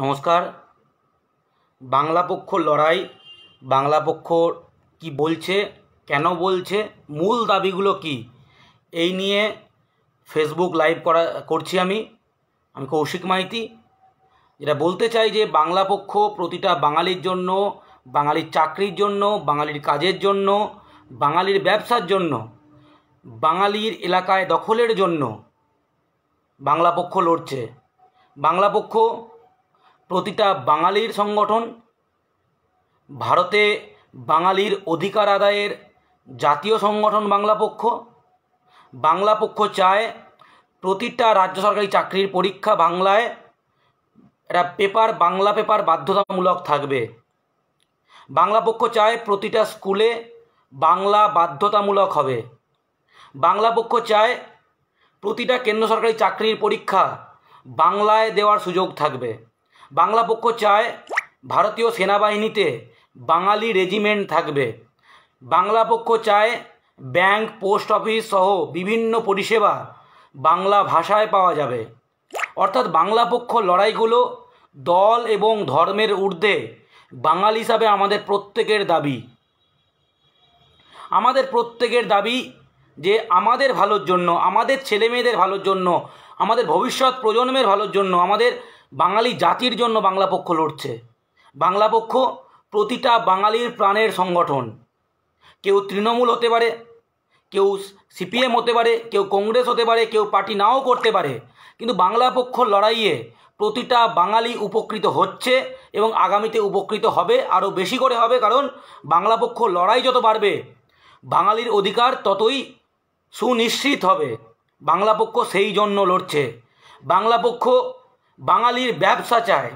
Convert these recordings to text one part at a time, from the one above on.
নমস্কার বাংলা পক্ষ লড়াই বাংলা পক্ষ কি বলছে কেন বলছে মূল দাবিগুলো কি এই নিয়ে ফেসবুক লাইভ করা করছি আমি আমি কৌশিক মাইতি যেটা বলতে চাই যে বাংলা পক্ষ প্রতিটা বাঙালির জন্য বাঙালির চাকরির জন্য বাঙালির কাজের জন্য বাঙালির ব্যবসার জন্য বাঙালির এলাকায় দখলের জন্য বাংলা পক্ষ লড়ছে বাংলা পক্ষ প্রতিটা বাঙালির সংগঠন ভারতে বাঙালির অধিকার আদায়ের জাতীয় সংগঠন বাংলা পক্ষ বাংলা পক্ষ চায় প্রতিটা রাজ্য সরকারি চাকরির পরীক্ষা বাংলায় একটা পেপার বাংলা পেপার বাধ্যতামূলক থাকবে বাংলা পক্ষ চায় প্রতিটা স্কুলে বাংলা বাধ্যতামূলক হবে বাংলা পক্ষ চায় প্রতিটা কেন্দ্র সরকারি চাকরির পরীক্ষা বাংলায় দেওয়ার সুযোগ থাকবে বাংলা পক্ষ চায় ভারতীয় সেনাবাহিনীতে বাঙালি রেজিমেন্ট থাকবে বাংলা পক্ষ চায় ব্যাংক পোস্ট অফিস সহ বিভিন্ন পরিষেবা বাংলা ভাষায় পাওয়া যাবে অর্থাৎ বাংলা পক্ষ লড়াইগুলো দল এবং ধর্মের ঊর্ধ্বে বাঙালি হিসাবে আমাদের প্রত্যেকের দাবি আমাদের প্রত্যেকের দাবি যে আমাদের ভালোর জন্য আমাদের ছেলেমেয়েদের ভালোর জন্য আমাদের ভবিষ্যৎ প্রজন্মের ভালোর জন্য আমাদের বাঙালি জাতির জন্য বাংলা পক্ষ লড়ছে বাংলা পক্ষ প্রতিটা বাঙালির প্রাণের সংগঠন কেউ তৃণমূল হতে পারে কেউ সিপিএম হতে পারে কেউ কংগ্রেস হতে পারে কেউ পার্টি নাও করতে পারে কিন্তু বাংলা পক্ষ লড়াইয়ে প্রতিটা বাঙালি উপকৃত হচ্ছে এবং আগামীতে উপকৃত হবে আরও বেশি করে হবে কারণ বাংলা পক্ষ লড়াই যত বাড়বে বাঙালির অধিকার ততই সুনিশ্চিত হবে বাংলা পক্ষ সেই জন্য লড়ছে বাংলা পক্ষ বাঙালির ব্যবসা চায়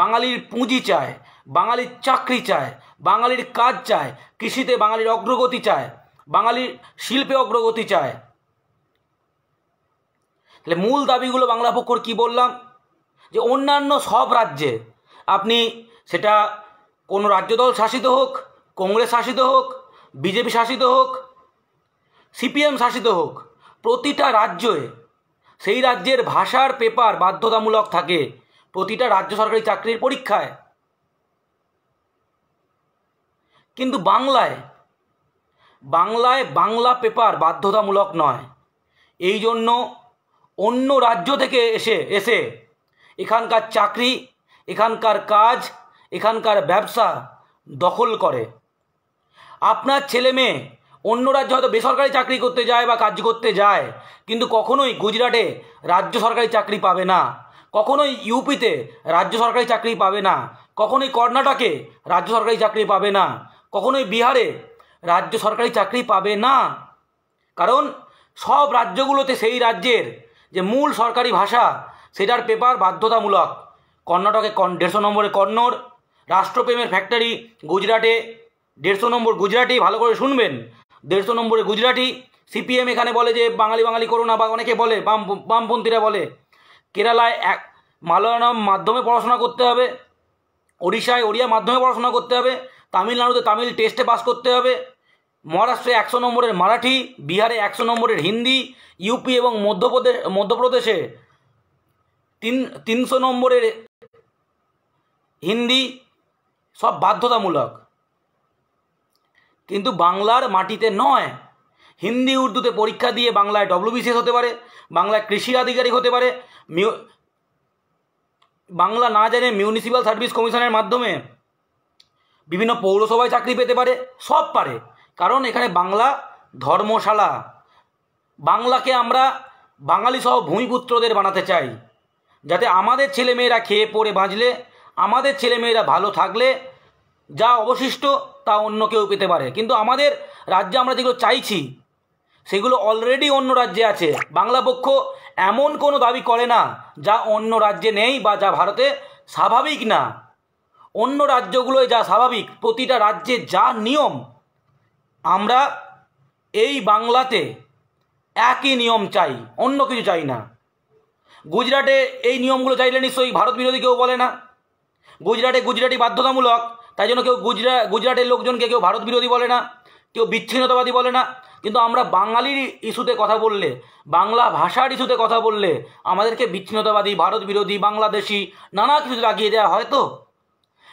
বাঙালির পুঁজি চায় বাঙালির চাকরি চায় বাঙালির কাজ চায় কৃষিতে বাঙালির অগ্রগতি চায় বাঙালির শিল্পে অগ্রগতি চায় তাহলে মূল দাবিগুলো বাংলা পক্ষর কী বললাম যে অন্যান্য সব রাজ্যে আপনি সেটা কোনো রাজ্য দল শাসিত হোক কংগ্রেস শাসিত হোক বিজেপি শাসিত হোক সিপিএম শাসিত হোক প্রতিটা রাজ্যে সেই রাজ্যের ভাষার পেপার বাধ্যতামূলক থাকে প্রতিটা রাজ্য সরকারি চাকরির পরীক্ষায় কিন্তু বাংলায় বাংলায় বাংলা পেপার বাধ্যতামূলক নয় এই জন্য অন্য রাজ্য থেকে এসে এসে এখানকার চাকরি এখানকার কাজ এখানকার ব্যবসা দখল করে আপনার ছেলে মেয়ে অন্য রাজ্যে হয়তো বেসরকারি চাকরি করতে যায় বা কাজ করতে যায় কিন্তু কখনোই গুজরাটে রাজ্য সরকারি চাকরি পাবে না কখনোই ইউপিতে রাজ্য সরকারি চাকরি পাবে না কখনোই কর্ণাটকে রাজ্য সরকারি চাকরি পাবে না কখনোই বিহারে রাজ্য সরকারি চাকরি পাবে না কারণ সব রাজ্যগুলোতে সেই রাজ্যের যে মূল সরকারি ভাষা সেটার পেপার বাধ্যতামূলক কর্ণাটকে দেড়শো নম্বরে কন্নড় রাষ্ট্রপ্রেমের ফ্যাক্টরি গুজরাটে দেড়শো নম্বর গুজরাটি ভালো করে শুনবেন দেড়শো নম্বরে গুজরাটি সিপিএম এখানে বলে যে বাঙালি বাঙালি করো না বা অনেকে বলে বাম বামপন্থীরা বলে কেরালায় এক মালয়ালম মাধ্যমে পড়াশোনা করতে হবে ওড়িশায় ওড়িয়া মাধ্যমে পড়াশোনা করতে হবে তামিলনাড়ুতে তামিল টেস্টে পাস করতে হবে মহারাষ্ট্রে একশো নম্বরের মারাঠি বিহারে একশো নম্বরের হিন্দি ইউপি এবং মধ্যপ্রদেশ মধ্যপ্রদেশে তিন তিনশো নম্বরের হিন্দি সব বাধ্যতামূলক কিন্তু বাংলার মাটিতে নয় হিন্দি উর্দুতে পরীক্ষা দিয়ে বাংলায় ডব্লিউবিসিএস হতে পারে বাংলায় কৃষি আধিকারিক হতে পারে বাংলা না জেনে মিউনিসিপ্যাল সার্ভিস কমিশনের মাধ্যমে বিভিন্ন পৌরসভায় চাকরি পেতে পারে সব পারে কারণ এখানে বাংলা ধর্মশালা বাংলাকে আমরা বাঙালি সহ ভূমিপুত্রদের বানাতে চাই যাতে আমাদের ছেলেমেয়েরা খেয়ে পড়ে বাঁচলে আমাদের ছেলেমেয়েরা ভালো থাকলে যা অবশিষ্ট তা অন্য কেউ পেতে পারে কিন্তু আমাদের রাজ্যে আমরা যেগুলো চাইছি সেগুলো অলরেডি অন্য রাজ্যে আছে বাংলা পক্ষ এমন কোনো দাবি করে না যা অন্য রাজ্যে নেই বা যা ভারতে স্বাভাবিক না অন্য রাজ্যগুলোয় যা স্বাভাবিক প্রতিটা রাজ্যে যা নিয়ম আমরা এই বাংলাতে একই নিয়ম চাই অন্য কিছু চাই না গুজরাটে এই নিয়মগুলো চাইলে নিশ্চয়ই ভারত বিরোধী কেউ বলে না গুজরাটে গুজরাটি বাধ্যতামূলক তাই জন্য কেউ গুজরা গুজরাটের লোকজনকে কেউ ভারত বিরোধী বলে না কেউ বিচ্ছিন্নতাবাদী বলে না কিন্তু আমরা বাঙালির ইস্যুতে কথা বললে বাংলা ভাষার ইস্যুতে কথা বললে আমাদেরকে বিচ্ছিন্নতাবাদী ভারত বিরোধী বাংলাদেশি নানা কিছু লাগিয়ে দেওয়া হয় তো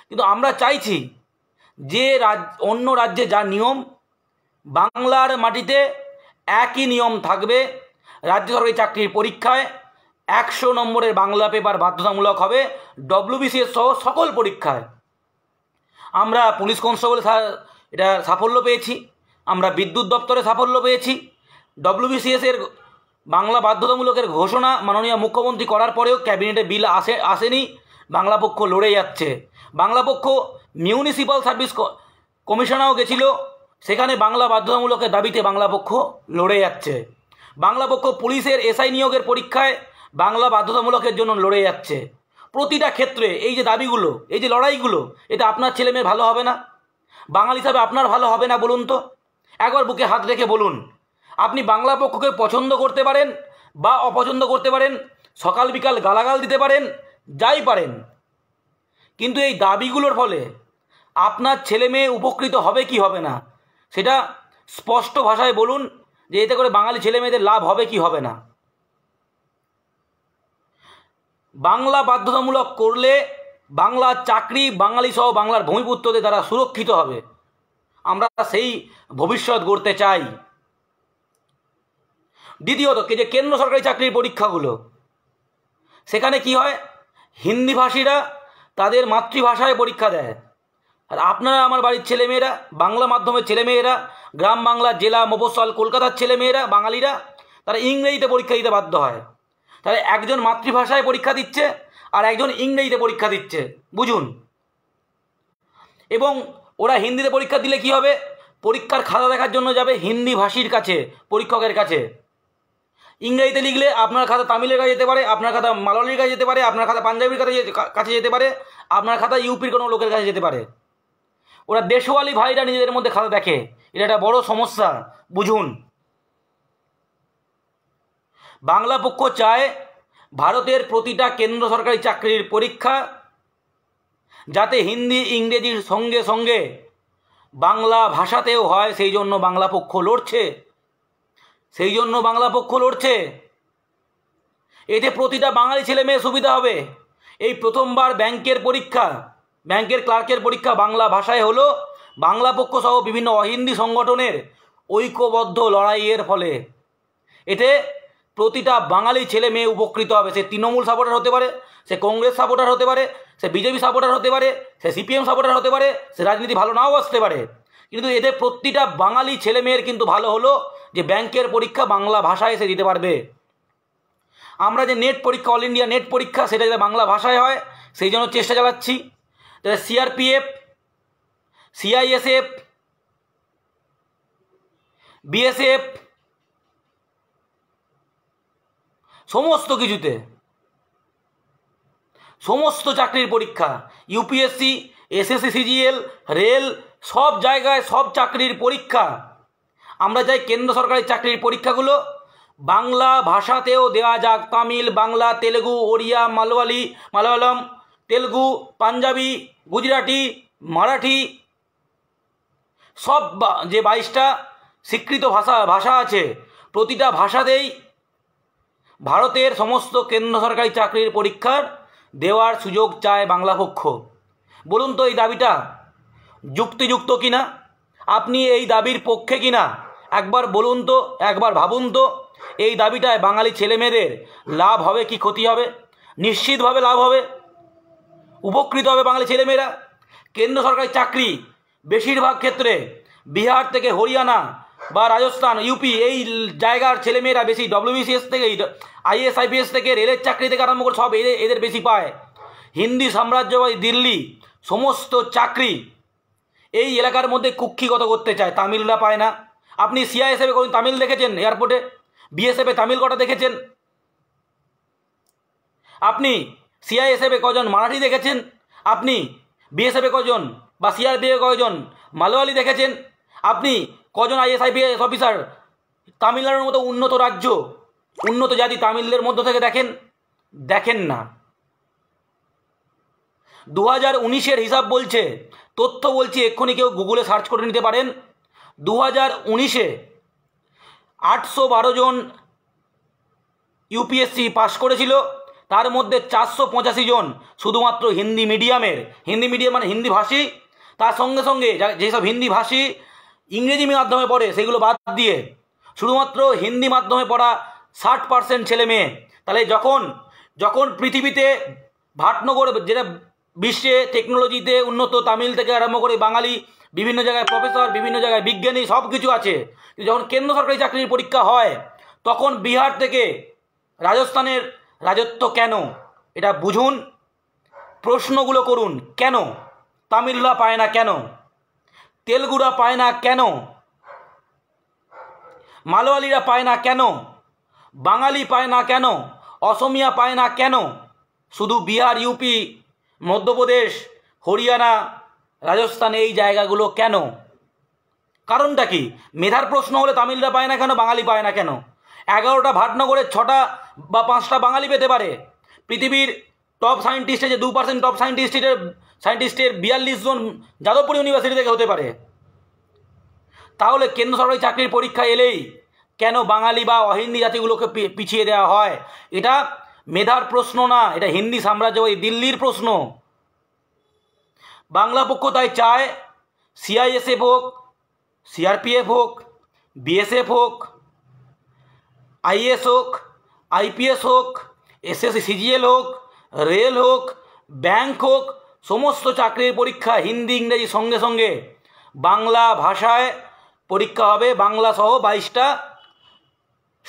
কিন্তু আমরা চাইছি যে রাজ অন্য রাজ্যে যা নিয়ম বাংলার মাটিতে একই নিয়ম থাকবে রাজ্য সরকারি চাকরির পরীক্ষায় একশো নম্বরের বাংলা পেপার বাধ্যতামূলক হবে ডব্লিউবিসিএস সহ সকল পরীক্ষায় আমরা পুলিশ কনস্টেবল এটা সাফল্য পেয়েছি আমরা বিদ্যুৎ দপ্তরে সাফল্য পেয়েছি ডব্লিউবিসিএসের বাংলা বাধ্যতামূলকের ঘোষণা মাননীয় মুখ্যমন্ত্রী করার পরেও ক্যাবিনেটে বিল আসে আসেনি বাংলা পক্ষ লড়ে যাচ্ছে বাংলা পক্ষ মিউনিসিপ্যাল সার্ভিস কমিশনাও গেছিল সেখানে বাংলা বাধ্যতামূলকের দাবিতে বাংলা পক্ষ লড়ে যাচ্ছে বাংলা পক্ষ পুলিশের এসআই নিয়োগের পরীক্ষায় বাংলা বাধ্যতামূলকের জন্য লড়ে যাচ্ছে প্রতিটা ক্ষেত্রে এই যে দাবিগুলো এই যে লড়াইগুলো এটা আপনার ছেলে মেয়ে ভালো হবে না বাঙালি হিসাবে আপনার ভালো হবে না বলুন তো একবার বুকে হাত রেখে বলুন আপনি বাংলা পক্ষকে পছন্দ করতে পারেন বা অপছন্দ করতে পারেন সকাল বিকাল গালাগাল দিতে পারেন যাই পারেন কিন্তু এই দাবিগুলোর ফলে আপনার ছেলে মেয়ে উপকৃত হবে কি হবে না সেটা স্পষ্ট ভাষায় বলুন যে এতে করে বাঙালি ছেলে মেয়েদের লাভ হবে কি হবে না বাংলা বাধ্যতামূলক করলে বাংলার চাকরি বাঙালি সহ বাংলার ভূমিপুত্রদের দ্বারা সুরক্ষিত হবে আমরা সেই ভবিষ্যৎ গড়তে চাই দ্বিতীয়ত যে কেন্দ্র সরকারি চাকরির পরীক্ষাগুলো সেখানে কি হয় হিন্দিভাষীরা তাদের মাতৃভাষায় পরীক্ষা দেয় আর আপনারা আমার বাড়ির ছেলেমেয়েরা বাংলা মাধ্যমের ছেলেমেয়েরা গ্রাম বাংলা জেলা মফস্বল কলকাতার ছেলেমেয়েরা বাঙালিরা তারা ইংরেজিতে পরীক্ষা দিতে বাধ্য হয় তাহলে একজন মাতৃভাষায় পরীক্ষা দিচ্ছে আর একজন ইংরেজিতে পরীক্ষা দিচ্ছে বুঝুন এবং ওরা হিন্দিতে পরীক্ষা দিলে কি হবে পরীক্ষার খাতা দেখার জন্য যাবে হিন্দি ভাষীর কাছে পরীক্ষকের কাছে ইংরেজিতে লিখলে আপনার খাতা তামিলের কাছে যেতে পারে আপনার খাতা মালয়ালির কাছে যেতে পারে আপনার খাতা পাঞ্জাবির কাছে কাছে যেতে পারে আপনার খাতা ইউপির কোনো লোকের কাছে যেতে পারে ওরা দেশওয়ালি ভাইরা নিজেদের মধ্যে খাতা দেখে এটা একটা বড় সমস্যা বুঝুন বাংলা পক্ষ চায় ভারতের প্রতিটা কেন্দ্র সরকারি চাকরির পরীক্ষা যাতে হিন্দি ইংরেজির সঙ্গে সঙ্গে বাংলা ভাষাতেও হয় সেই জন্য বাংলা পক্ষ লড়ছে সেই জন্য বাংলা পক্ষ লড়ছে এতে প্রতিটা বাঙালি ছেলে মেয়ে সুবিধা হবে এই প্রথমবার ব্যাংকের পরীক্ষা ব্যাংকের ক্লার্কের পরীক্ষা বাংলা ভাষায় হল বাংলা পক্ষ সহ বিভিন্ন অহিন্দি সংগঠনের ঐক্যবদ্ধ লড়াইয়ের ফলে এতে প্রতিটা বাঙালি ছেলে মেয়ে উপকৃত হবে সে তৃণমূল সাপোর্টার হতে পারে সে কংগ্রেস সাপোর্টার হতে পারে সে বিজেপি সাপোর্টার হতে পারে সে সিপিএম সাপোর্টার হতে পারে সে রাজনীতি ভালো নাও আসতে পারে কিন্তু এদের প্রতিটা বাঙালি ছেলে মেয়ের কিন্তু ভালো হলো যে ব্যাংকের পরীক্ষা বাংলা ভাষায় এসে দিতে পারবে আমরা যে নেট পরীক্ষা অল ইন্ডিয়া নেট পরীক্ষা সেটা যাতে বাংলা ভাষায় হয় সেই জন্য চেষ্টা চালাচ্ছি তাহলে সিআরপিএফ সিআইএসএফ বিএসএফ সমস্ত কিছুতে সমস্ত চাকরির পরীক্ষা ইউপিএসসি এসএসসি সিজিএল রেল সব জায়গায় সব চাকরির পরীক্ষা আমরা চাই কেন্দ্র সরকারের চাকরির পরীক্ষাগুলো বাংলা ভাষাতেও দেওয়া যাক তামিল বাংলা তেলেগু ওড়িয়া মালয়ালি মালয়ালম তেলেগু পাঞ্জাবি গুজরাটি মারাঠি সব যে বাইশটা স্বীকৃত ভাষা ভাষা আছে প্রতিটা ভাষাতেই ভারতের সমস্ত কেন্দ্র সরকারি চাকরির পরীক্ষার দেওয়ার সুযোগ চায় বাংলা পক্ষ বলুন তো এই দাবিটা যুক্তিযুক্ত কিনা আপনি এই দাবির পক্ষে কি না একবার বলুন তো একবার ভাবুন তো এই দাবিটায় বাঙালি ছেলেমেয়েদের লাভ হবে কি ক্ষতি হবে নিশ্চিতভাবে লাভ হবে উপকৃত হবে বাঙালি ছেলেমেয়েরা কেন্দ্র সরকারি চাকরি বেশিরভাগ ক্ষেত্রে বিহার থেকে হরিয়ানা বা রাজস্থান ইউপি এই জায়গার ছেলেমেয়েরা বেশি ডব্লিউবিসিএস থেকে আইএস আইপিএস থেকে রেলের চাকরি থেকে আরম্ভ করে সব এদের এদের বেশি পায় হিন্দি সাম্রাজ্যবাদী দিল্লি সমস্ত চাকরি এই এলাকার মধ্যে কুক্ষিগত করতে চায় তামিলরা পায় না আপনি সিআইএসএফে কোন তামিল দেখেছেন এয়ারপোর্টে বিএসএফে তামিল কটা দেখেছেন আপনি সিআইএসএফে কজন মারাঠি দেখেছেন আপনি বিএসএফে কজন বা সিআরপিএ কজন মালোয়ালি দেখেছেন আপনি কজন আইএস আইপিএস অফিসার তামিলনাড়ুর মতো উন্নত রাজ্য উন্নত জাতি তামিলদের মধ্য থেকে দেখেন দেখেন না দু হাজার উনিশের হিসাব বলছে তথ্য বলছি এক্ষুনি কেউ গুগলে সার্চ করে নিতে পারেন দু হাজার উনিশে আটশো বারো জন ইউপিএসসি পাশ করেছিল তার মধ্যে চারশো পঁচাশি জন শুধুমাত্র হিন্দি মিডিয়ামের হিন্দি মিডিয়াম মানে হিন্দি ভাষী তার সঙ্গে সঙ্গে যেসব হিন্দি ভাষী ইংরেজি মাধ্যমে পড়ে সেগুলো বাদ দিয়ে শুধুমাত্র হিন্দি মাধ্যমে পড়া ষাট পার্সেন্ট ছেলে মেয়ে তাহলে যখন যখন পৃথিবীতে ভাটনগর যেটা বিশ্বে টেকনোলজিতে উন্নত তামিল থেকে আরম্ভ করে বাঙালি বিভিন্ন জায়গায় প্রফেসর বিভিন্ন জায়গায় বিজ্ঞানী সব কিছু আছে যখন কেন্দ্র সরকারি চাকরির পরীক্ষা হয় তখন বিহার থেকে রাজস্থানের রাজত্ব কেন এটা বুঝুন প্রশ্নগুলো করুন কেন তামিলরা পায় না কেন তেলগুড়া পায় না কেন মালওয়ালিরা পায় না কেন বাঙালি পায় না কেন অসমিয়া পায় না কেন শুধু বিহার ইউপি মধ্যপ্রদেশ হরিয়ানা রাজস্থান এই জায়গাগুলো কেন কারণটা কি মেধার প্রশ্ন হলে তামিলরা পায় না কেন বাঙালি পায় না কেন এগারোটা ভাটনগরের ছটা বা পাঁচটা বাঙালি পেতে পারে পৃথিবীর টপ সায়েন্টিস্টে যে দু পার্সেন্ট টপ সায়েন্টিস্টের সায়েন্টিস্টের বিয়াল্লিশ জন যাদবপুর ইউনিভার্সিটি থেকে হতে পারে তাহলে কেন্দ্র সরকারি চাকরির পরীক্ষা এলেই কেন বাঙালি বা অহিন্দি জাতিগুলোকে পিছিয়ে দেওয়া হয় এটা মেধার প্রশ্ন না এটা হিন্দি সাম্রাজ্যবাদী দিল্লির প্রশ্ন বাংলা পক্ষ তাই চায় সিআইএসএফ হোক সিআরপিএফ হোক বিএসএফ হোক আইএস হোক আইপিএস হোক এসএসসি সিজিএল হোক রেল হোক ব্যাংক হোক সমস্ত চাকরির পরীক্ষা হিন্দি ইংরেজি সঙ্গে সঙ্গে বাংলা ভাষায় পরীক্ষা হবে বাংলা সহ বাইশটা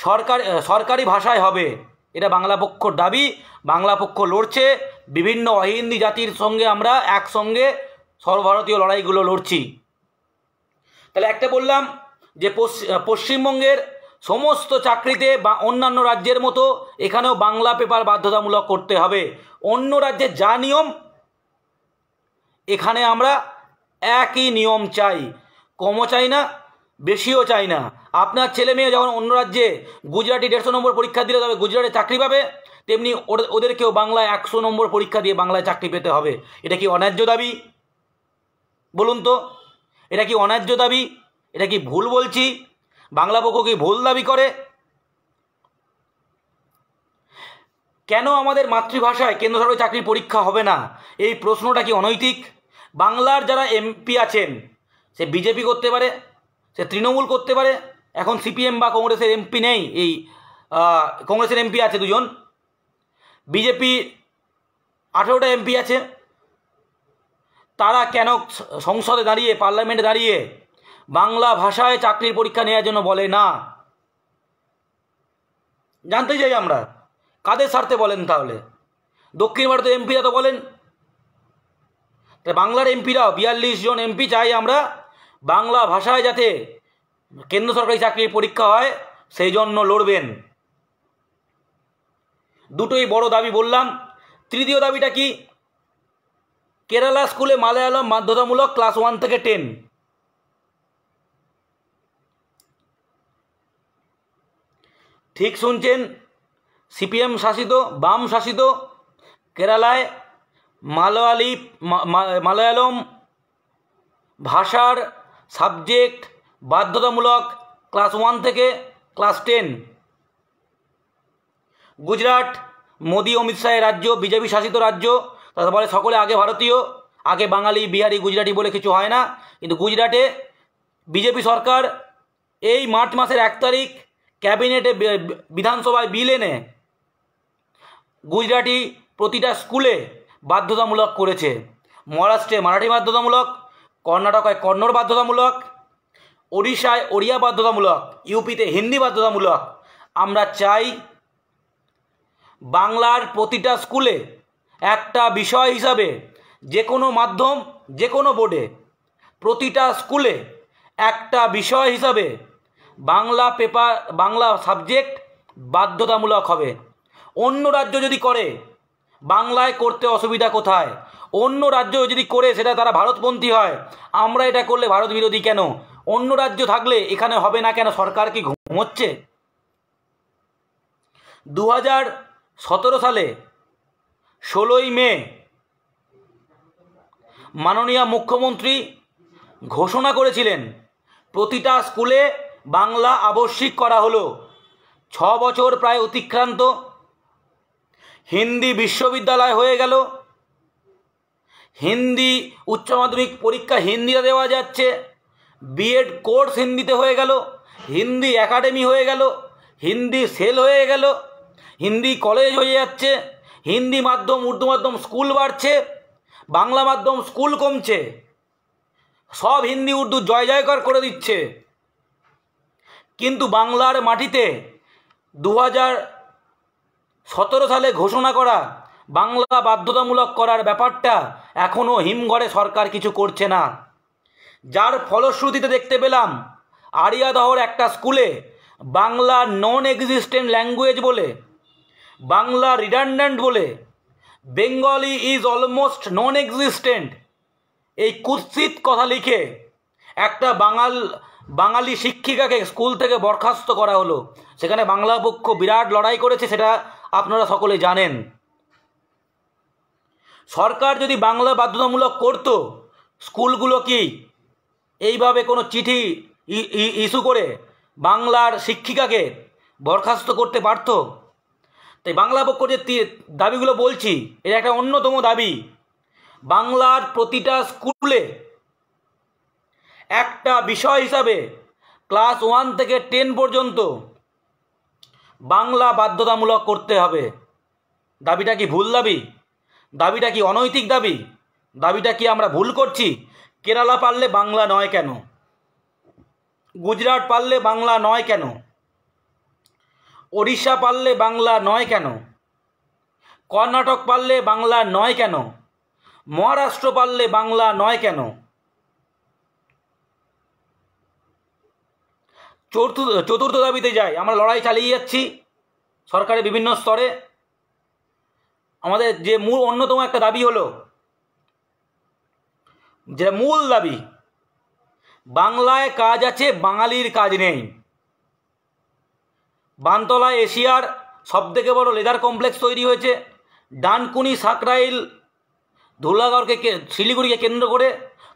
সরকার সরকারি ভাষায় হবে এটা বাংলা পক্ষর দাবি বাংলা পক্ষ লড়ছে বিভিন্ন অহিন্দি জাতির সঙ্গে আমরা একসঙ্গে সর্বভারতীয় লড়াইগুলো লড়ছি তাহলে একটা বললাম যে পশ্চিমবঙ্গের সমস্ত চাকরিতে বা অন্যান্য রাজ্যের মতো এখানেও বাংলা পেপার বাধ্যতামূলক করতে হবে অন্য রাজ্যে যা নিয়ম এখানে আমরা একই নিয়ম চাই কমও চাই না বেশিও চাই না আপনার ছেলে মেয়ে যখন অন্য রাজ্যে গুজরাটি দেড়শো নম্বর পরীক্ষা দিলে তবে গুজরাটে চাকরি পাবে তেমনি ওদেরকেও বাংলায় একশো নম্বর পরীক্ষা দিয়ে বাংলায় চাকরি পেতে হবে এটা কি অন্যায্য দাবি বলুন তো এটা কি অন্যায্য দাবি এটা কি ভুল বলছি বাংলা পক্ষ কি ভুল দাবি করে কেন আমাদের মাতৃভাষায় কেন্দ্র সরকারি চাকরির পরীক্ষা হবে না এই প্রশ্নটা কি অনৈতিক বাংলার যারা এমপি আছেন সে বিজেপি করতে পারে সে তৃণমূল করতে পারে এখন সিপিএম বা কংগ্রেসের এমপি নেই এই কংগ্রেসের এমপি আছে দুজন বিজেপি আঠেরোটা এমপি আছে তারা কেন সংসদে দাঁড়িয়ে পার্লামেন্টে দাঁড়িয়ে বাংলা ভাষায় চাকরির পরীক্ষা নেওয়ার জন্য বলে না জানতে চাই আমরা কাদের স্বার্থে বলেন তাহলে দক্ষিণ ভারতের এমপিরা তো বলেন বাংলার এমপিরাও বিয়াল্লিশ জন এমপি চাই আমরা বাংলা ভাষায় যাতে কেন্দ্র সরকারি চাকরির পরীক্ষা হয় সেই জন্য লড়বেন দুটোই বড় দাবি বললাম তৃতীয় দাবিটা কি কেরালা স্কুলে মালায়ালম বাধ্যতামূলক ক্লাস ওয়ান থেকে টেন ঠিক শুনছেন সিপিএম শাসিত বাম শাসিত কেরালায় মালয়ালি মালয়ালম ভাষার সাবজেক্ট বাধ্যতামূলক ক্লাস ওয়ান থেকে ক্লাস টেন গুজরাট মোদি অমিত শাহের রাজ্য বিজেপি শাসিত রাজ্য তারপরে সকলে আগে ভারতীয় আগে বাঙালি বিহারি গুজরাটি বলে কিছু হয় না কিন্তু গুজরাটে বিজেপি সরকার এই মার্চ মাসের এক তারিখ ক্যাবিনেটে বিধানসভায় বিল এনে গুজরাটি প্রতিটা স্কুলে বাধ্যতামূলক করেছে মহারাষ্ট্রে মারাঠি বাধ্যতামূলক কর্ণাটকায় কন্নড় বাধ্যতামূলক ওড়িশায় ওড়িয়া বাধ্যতামূলক ইউপিতে হিন্দি বাধ্যতামূলক আমরা চাই বাংলার প্রতিটা স্কুলে একটা বিষয় হিসাবে যে কোনো মাধ্যম যে কোনো বোর্ডে প্রতিটা স্কুলে একটা বিষয় হিসাবে বাংলা পেপার বাংলা সাবজেক্ট বাধ্যতামূলক হবে অন্য রাজ্য যদি করে বাংলায় করতে অসুবিধা কোথায় অন্য রাজ্যেও যদি করে সেটা তারা ভারতপন্থী হয় আমরা এটা করলে ভারত বিরোধী কেন অন্য রাজ্য থাকলে এখানে হবে না কেন সরকার কি ঘুমোচ্ছে দু হাজার সতেরো সালে ষোলোই মে মাননীয় মুখ্যমন্ত্রী ঘোষণা করেছিলেন প্রতিটা স্কুলে বাংলা আবশ্যিক করা হলো ছ বছর প্রায় অতিক্রান্ত হিন্দি বিশ্ববিদ্যালয় হয়ে গেল হিন্দি উচ্চ মাধ্যমিক পরীক্ষা হিন্দিতে দেওয়া যাচ্ছে বিএড কোর্স হিন্দিতে হয়ে গেল হিন্দি একাডেমি হয়ে গেল হিন্দি সেল হয়ে গেল হিন্দি কলেজ হয়ে যাচ্ছে হিন্দি মাধ্যম উর্দু মাধ্যম স্কুল বাড়ছে বাংলা মাধ্যম স্কুল কমছে সব হিন্দি উর্দু জয় জয়কর করে দিচ্ছে কিন্তু বাংলার মাটিতে দু হাজার সতেরো সালে ঘোষণা করা বাংলা বাধ্যতামূলক করার ব্যাপারটা এখনও হিমঘরে সরকার কিছু করছে না যার ফলশ্রুতিতে দেখতে পেলাম আরিয়াদহর একটা স্কুলে বাংলা নন এক্সিস্টেন্ট ল্যাঙ্গুয়েজ বলে বাংলা রিডান্ডেন্ট বলে Bengali is almost non existent এই কুৎসিত কথা লিখে একটা বাঙাল বাঙালি শিক্ষিকাকে স্কুল থেকে বরখাস্ত করা হলো সেখানে বাংলা পক্ষ বিরাট লড়াই করেছে সেটা আপনারা সকলে জানেন সরকার যদি বাংলা বাধ্যতামূলক করত স্কুলগুলো কি এইভাবে কোনো চিঠি ইস্যু করে বাংলার শিক্ষিকাকে বরখাস্ত করতে পারত তাই বাংলা পক্ষ যে দাবিগুলো বলছি এটা একটা অন্যতম দাবি বাংলার প্রতিটা স্কুলে একটা বিষয় হিসাবে ক্লাস ওয়ান থেকে টেন পর্যন্ত বাংলা বাধ্যতামূলক করতে হবে দাবিটা কি ভুল দাবি দাবিটা কি অনৈতিক দাবি দাবিটা কি আমরা ভুল করছি কেরালা পারলে বাংলা নয় কেন গুজরাট পারলে বাংলা নয় কেন ওড়িশা পারলে বাংলা নয় কেন কর্ণাটক পারলে বাংলা নয় কেন মহারাষ্ট্র পারলে বাংলা নয় কেন চতুর্থ চতুর্থ দাবিতে যাই আমরা লড়াই চালিয়ে যাচ্ছি সরকারের বিভিন্ন স্তরে আমাদের যে মূল অন্যতম একটা দাবি হলো যে মূল দাবি বাংলায় কাজ আছে বাঙালির কাজ নেই বানতলা এশিয়ার সব থেকে বড় লেদার কমপ্লেক্স তৈরি হয়েছে ডানকুনি সাকরাইল ধুলাগড়কে শিলিগুড়িকে কেন্দ্র করে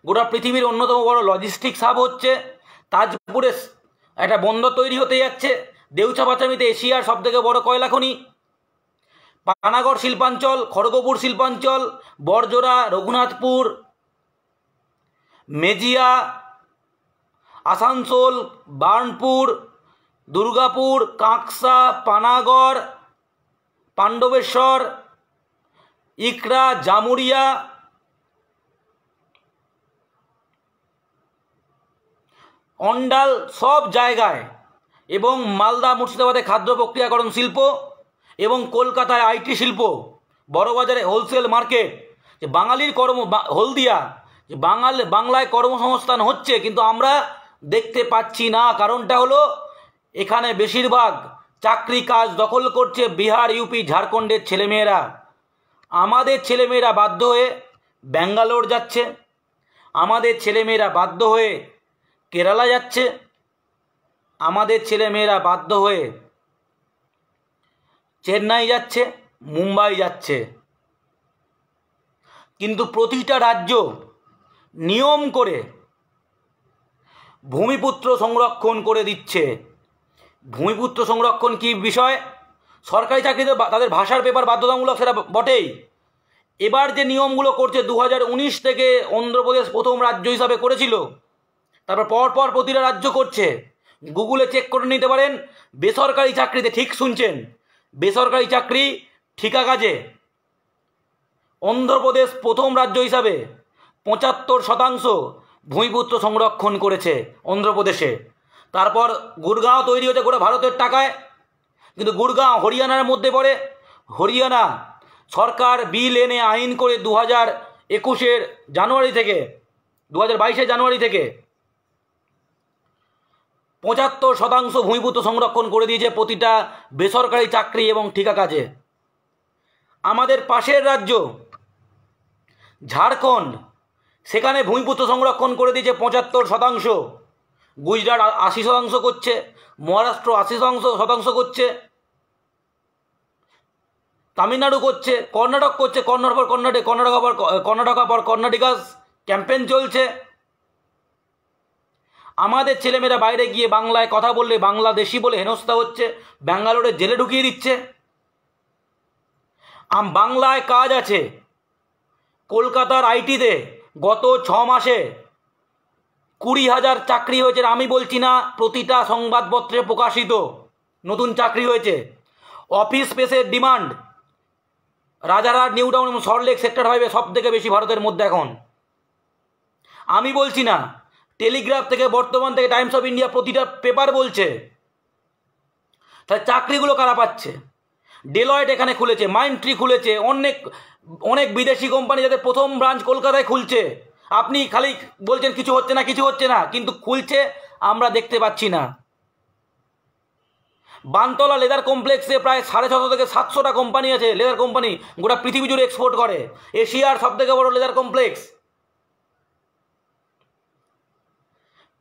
গোটা পৃথিবীর অন্যতম বড় লজিস্টিক হাব হচ্ছে তাজপুরে একটা বন্দর তৈরি হতে যাচ্ছে দেউছা পাচামিতে এশিয়ার থেকে বড় কয়লা খনি পানাগড় শিল্পাঞ্চল খড়গপুর শিল্পাঞ্চল বরজোড়া রঘুনাথপুর মেজিয়া আসানসোল বার্নপুর দুর্গাপুর কাঁকসা পানাগড় পাণ্ডবেশ্বর ইকরা জামুরিয়া অন্ডাল সব জায়গায় এবং মালদা মুর্শিদাবাদে খাদ্য প্রক্রিয়াকরণ শিল্প এবং কলকাতায় আইটি শিল্প বড়বাজারে হোলসেল মার্কেট যে বাঙালির কর্ম হলদিয়া যে বাঙাল বাংলায় কর্মসংস্থান হচ্ছে কিন্তু আমরা দেখতে পাচ্ছি না কারণটা হলো এখানে বেশিরভাগ চাকরি কাজ দখল করছে বিহার ইউপি ঝাড়খণ্ডের ছেলেমেয়েরা আমাদের ছেলেমেয়েরা বাধ্য হয়ে ব্যাঙ্গালোর যাচ্ছে আমাদের ছেলেমেয়েরা বাধ্য হয়ে কেরালা যাচ্ছে আমাদের ছেলেমেয়েরা বাধ্য হয়ে চেন্নাই যাচ্ছে মুম্বাই যাচ্ছে কিন্তু প্রতিটা রাজ্য নিয়ম করে ভূমিপুত্র সংরক্ষণ করে দিচ্ছে ভূমিপুত্র সংরক্ষণ কি বিষয় সরকারি চাকরিতে তাদের ভাষার পেপার বাধ্যতামূলক সেটা বটেই এবার যে নিয়মগুলো করছে দু থেকে অন্ধ্রপ্রদেশ প্রথম রাজ্য হিসাবে করেছিল তারপর পর পর প্রতিটা রাজ্য করছে গুগলে চেক করে নিতে পারেন বেসরকারি চাকরিতে ঠিক শুনছেন বেসরকারি চাকরি ঠিকা কাজে অন্ধ্রপ্রদেশ প্রথম রাজ্য হিসাবে পঁচাত্তর শতাংশ ভূমিপুত্র সংরক্ষণ করেছে অন্ধ্রপ্রদেশে তারপর গুরগাঁও তৈরি হচ্ছে গোটা ভারতের টাকায় কিন্তু গুরগাঁও হরিয়ানার মধ্যে পড়ে হরিয়ানা সরকার বিল এনে আইন করে দু হাজার একুশের জানুয়ারি থেকে দু হাজার বাইশে জানুয়ারি থেকে পঁচাত্তর শতাংশ ভূমিভূত সংরক্ষণ করে দিয়েছে প্রতিটা বেসরকারি চাকরি এবং ঠিকা কাজে আমাদের পাশের রাজ্য ঝাড়খণ্ড সেখানে ভূমিপুত্র সংরক্ষণ করে দিয়েছে পঁচাত্তর শতাংশ গুজরাট আশি শতাংশ করছে মহারাষ্ট্র আশি শতাংশ শতাংশ করছে তামিলনাড়ু করছে কর্ণাটক করছে কর্ণাটক পর কর্ণাটক কর্ণাটক পর কর্ণাটকা পর কর্ণাটিকাস ক্যাম্পেন চলছে আমাদের ছেলেমেয়েরা বাইরে গিয়ে বাংলায় কথা বললে বাংলাদেশি বলে হেনস্থা হচ্ছে ব্যাঙ্গালোরে জেলে ঢুকিয়ে দিচ্ছে আম বাংলায় কাজ আছে কলকাতার আইটিতে গত ছ মাসে কুড়ি হাজার চাকরি হয়েছে আমি বলছি না প্রতিটা সংবাদপত্রে প্রকাশিত নতুন চাকরি হয়েছে অফিস স্পেসের ডিমান্ড রাজারহাট নিউ টাউন এবং সল্টলেক সেক্টর হবে সব থেকে বেশি ভারতের মধ্যে এখন আমি বলছি না টেলিগ্রাফ থেকে বর্তমান থেকে টাইমস অফ ইন্ডিয়া প্রতিটা পেপার বলছে তাহলে চাকরিগুলো কারা পাচ্ছে ডেলয়েট এখানে খুলেছে মাইন্ড ট্রি খুলেছে অনেক অনেক বিদেশি কোম্পানি যাদের প্রথম ব্রাঞ্চ কলকাতায় খুলছে আপনি খালি বলছেন কিছু হচ্ছে না কিছু হচ্ছে না কিন্তু খুলছে আমরা দেখতে পাচ্ছি না বানতলা লেদার কমপ্লেক্সে প্রায় সাড়ে ছশো থেকে সাতশোটা কোম্পানি আছে লেদার কোম্পানি গোটা পৃথিবী জুড়ে এক্সপোর্ট করে এশিয়ার সব থেকে বড় লেদার কমপ্লেক্স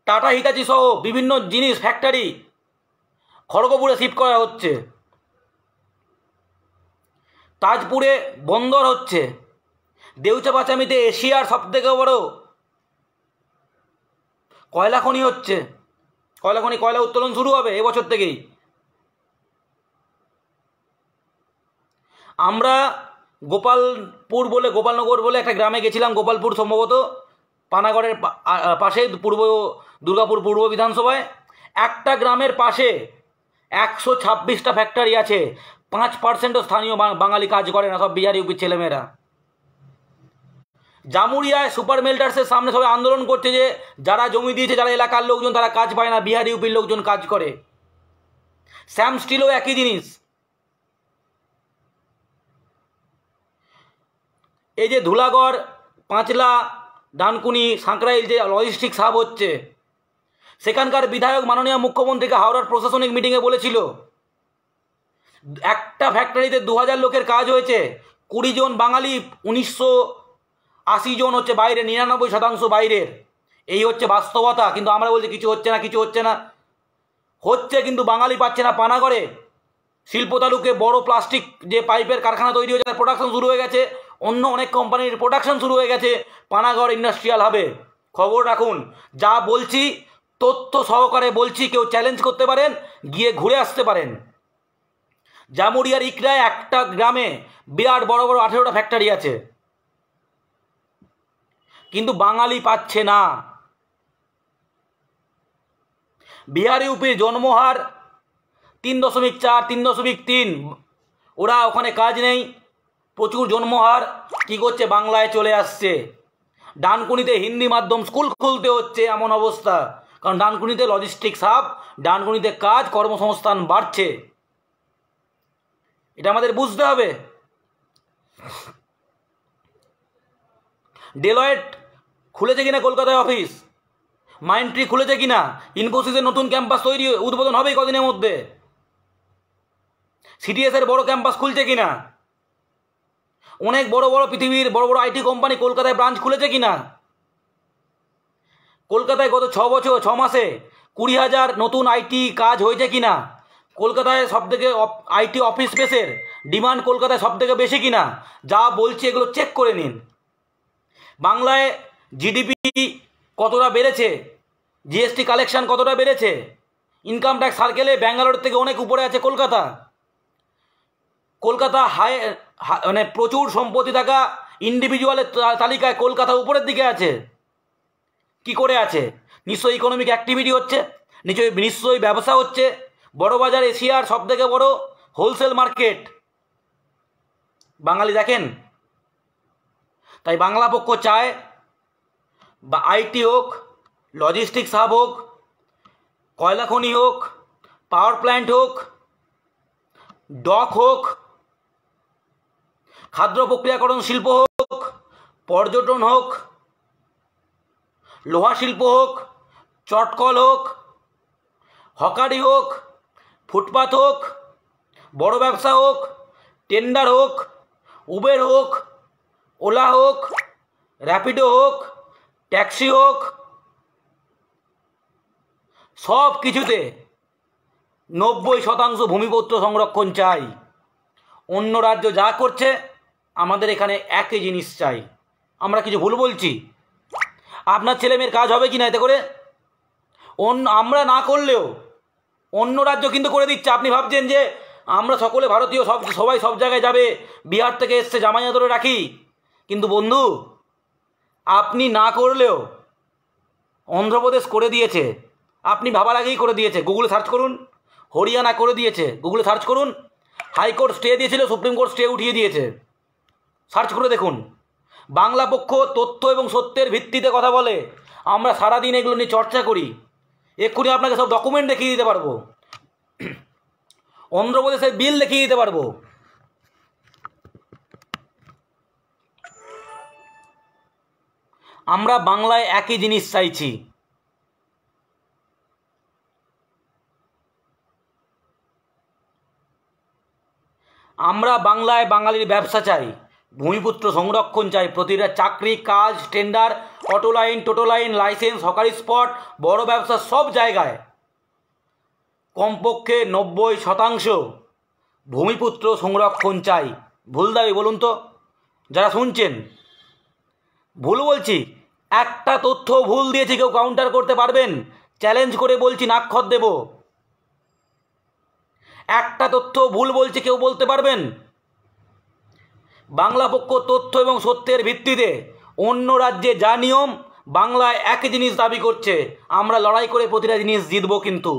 টাটা হিতাচি সহ বিভিন্ন জিনিস ফ্যাক্টরি খড়গপুরে শিফট করা হচ্ছে তাজপুরে বন্দর হচ্ছে দেউচা পাচামিতে এশিয়ার সবথেকে বড় কয়লা খনি হচ্ছে কয়লা খনি কয়লা উত্তোলন শুরু হবে এবছর থেকেই আমরা গোপালপুর বলে গোপালনগর বলে একটা গ্রামে গেছিলাম গোপালপুর সম্ভবত পানাগড়ের পাশে পূর্ব দুর্গাপুর পূর্ব বিধানসভায় একটা গ্রামের পাশে একশো ছাব্বিশটা ফ্যাক্টরি আছে পাঁচ পার্সেন্টও স্থানীয় বাঙালি কাজ করে না সব বিহারি ইউপির ছেলেমেয়েরা জামুরিয়ায় সুপার মেল্টার্সের সামনে সবাই আন্দোলন করছে যে যারা জমি দিয়েছে যারা এলাকার লোকজন তারা কাজ পায় না বিহারি ইউপির লোকজন কাজ করে স্যাম স্টিলও একই জিনিস এই যে ধুলাগড় পাঁচলা ডানকুনি সাঁকরাইল যে লজিস্টিক সাব হচ্ছে সেখানকার বিধায়ক মাননীয় মুখ্যমন্ত্রীকে হাওড়ার প্রশাসনিক মিটিংয়ে বলেছিল একটা ফ্যাক্টরিতে দু হাজার লোকের কাজ হয়েছে কুড়ি জন বাঙালি উনিশশো আশি জন হচ্ছে বাইরে নিরানব্বই শতাংশ বাইরের এই হচ্ছে বাস্তবতা কিন্তু আমরা বলছি কিছু হচ্ছে না কিছু হচ্ছে না হচ্ছে কিন্তু বাঙালি পাচ্ছে না পানা করে শিল্প তালুকে বড় প্লাস্টিক যে পাইপের কারখানা তৈরি হয়েছে তার প্রোডাকশন শুরু হয়ে গেছে অন্য অনেক কোম্পানির প্রোডাকশন শুরু হয়ে গেছে পানাগড় ইন্ডাস্ট্রিয়াল হবে খবর রাখুন যা বলছি তথ্য সহকারে বলছি কেউ চ্যালেঞ্জ করতে পারেন গিয়ে ঘুরে আসতে পারেন জামুরিয়ার ইকরায় একটা গ্রামে বিরাট বড় বড় আঠেরোটা ফ্যাক্টরি আছে কিন্তু বাঙালি পাচ্ছে না বিহার ইউপির জন্মহার তিন দশমিক চার তিন দশমিক তিন ওরা ওখানে কাজ নেই প্রচুর জন্মহার কি করছে বাংলায় চলে আসছে ডানকুনিতে হিন্দি মাধ্যম স্কুল খুলতে হচ্ছে এমন অবস্থা কারণ ডানকুনিতে লজিস্টিক্স হাব ডানকুনিতে কাজ কর্মসংস্থান বাড়ছে এটা আমাদের বুঝতে হবে ডেলয়েট খুলেছে কিনা কলকাতায় অফিস মাইন্ড খুলেছে কিনা ইনফোসিসের নতুন ক্যাম্পাস তৈরি উদ্বোধন হবে কদিনের মধ্যে সিটিএসের বড় ক্যাম্পাস খুলছে কিনা অনেক বড় বড় পৃথিবীর বড় বড় আইটি কোম্পানি কলকাতায় ব্রাঞ্চ খুলেছে কিনা কলকাতায় গত ছ বছর ছ মাসে কুড়ি হাজার নতুন আইটি কাজ হয়েছে কিনা কলকাতায় সব থেকে আইটি অফিস স্পেসের ডিমান্ড কলকাতায় সব থেকে বেশি কিনা যা বলছি এগুলো চেক করে নিন বাংলায় জিডিপি কতটা বেড়েছে জিএসটি কালেকশান কতটা বেড়েছে ইনকাম ট্যাক্স সার্কেলে ব্যাঙ্গালোর থেকে অনেক উপরে আছে কলকাতা কলকাতা হাই মানে প্রচুর সম্পত্তি থাকা ইন্ডিভিজুয়ালের তালিকায় কলকাতা উপরের দিকে আছে কি করে আছে নিশ্চয়ই ইকোনমিক অ্যাক্টিভিটি হচ্ছে নিশ্চয়ই নিশ্চয়ই ব্যবসা হচ্ছে বড় বাজার এশিয়ার সব থেকে বড় হোলসেল মার্কেট বাঙালি দেখেন তাই বাংলা পক্ষ চায় বা আইটি হোক লজিস্টিক্স হাব হোক কয়লা খনি হোক পাওয়ার প্ল্যান্ট হোক ডক হোক খাদ্য প্রক্রিয়াকরণ শিল্প হোক পর্যটন হোক লোহা শিল্প হোক চটকল হোক হকারি হোক ফুটপাথ হোক বড় ব্যবসা হোক টেন্ডার হোক উবের হোক ওলা হোক র্যাপিডো হোক ট্যাক্সি হোক সব কিছুতে নব্বই শতাংশ ভূমিপত্র সংরক্ষণ চাই অন্য রাজ্য যা করছে আমাদের এখানে একই জিনিস চাই আমরা কিছু ভুল বলছি আপনার ছেলে মেয়ের কাজ হবে কি না এতে করে অন্য আমরা না করলেও অন্য রাজ্য কিন্তু করে দিচ্ছে আপনি ভাবছেন যে আমরা সকলে ভারতীয় সব সবাই সব জায়গায় যাবে বিহার থেকে এসছে জামাই ধরে রাখি কিন্তু বন্ধু আপনি না করলেও অন্ধ্রপ্রদেশ করে দিয়েছে আপনি ভাবার আগেই করে দিয়েছে গুগলে সার্চ করুন হরিয়ানা করে দিয়েছে গুগলে সার্চ করুন হাইকোর্ট স্টে দিয়েছিল সুপ্রিম কোর্ট স্টে উঠিয়ে দিয়েছে সার্চ করে দেখুন বাংলা পক্ষ তথ্য এবং সত্যের ভিত্তিতে কথা বলে আমরা সারাদিন এগুলো নিয়ে চর্চা করি এক্ষুনি আপনাকে সব ডকুমেন্ট দেখিয়ে দিতে পারবো অন্ধ্রপ্রদেশের বিল দেখিয়ে দিতে পারবো আমরা বাংলায় একই জিনিস চাইছি আমরা বাংলায় বাঙালির ব্যবসা চাই ভূমিপুত্র সংরক্ষণ চাই প্রতিটা চাকরি কাজ টেন্ডার অটো লাইন টোটো লাইন লাইসেন্স হকারি স্পট বড় ব্যবসা সব জায়গায় কমপক্ষে নব্বই শতাংশ ভূমিপুত্র সংরক্ষণ চাই ভুল দাবি বলুন তো যারা শুনছেন ভুল বলছি একটা তথ্য ভুল দিয়েছি কেউ কাউন্টার করতে পারবেন চ্যালেঞ্জ করে বলছি নাক্ষর দেব একটা তথ্য ভুল বলছি কেউ বলতে পারবেন বাংলা পক্ষ তথ্য এবং সত্যের ভিত্তিতে অন্য রাজ্যে যা নিয়ম বাংলায় একই জিনিস দাবি করছে আমরা লড়াই করে প্রতিটা জিনিস জিতব কিন্তু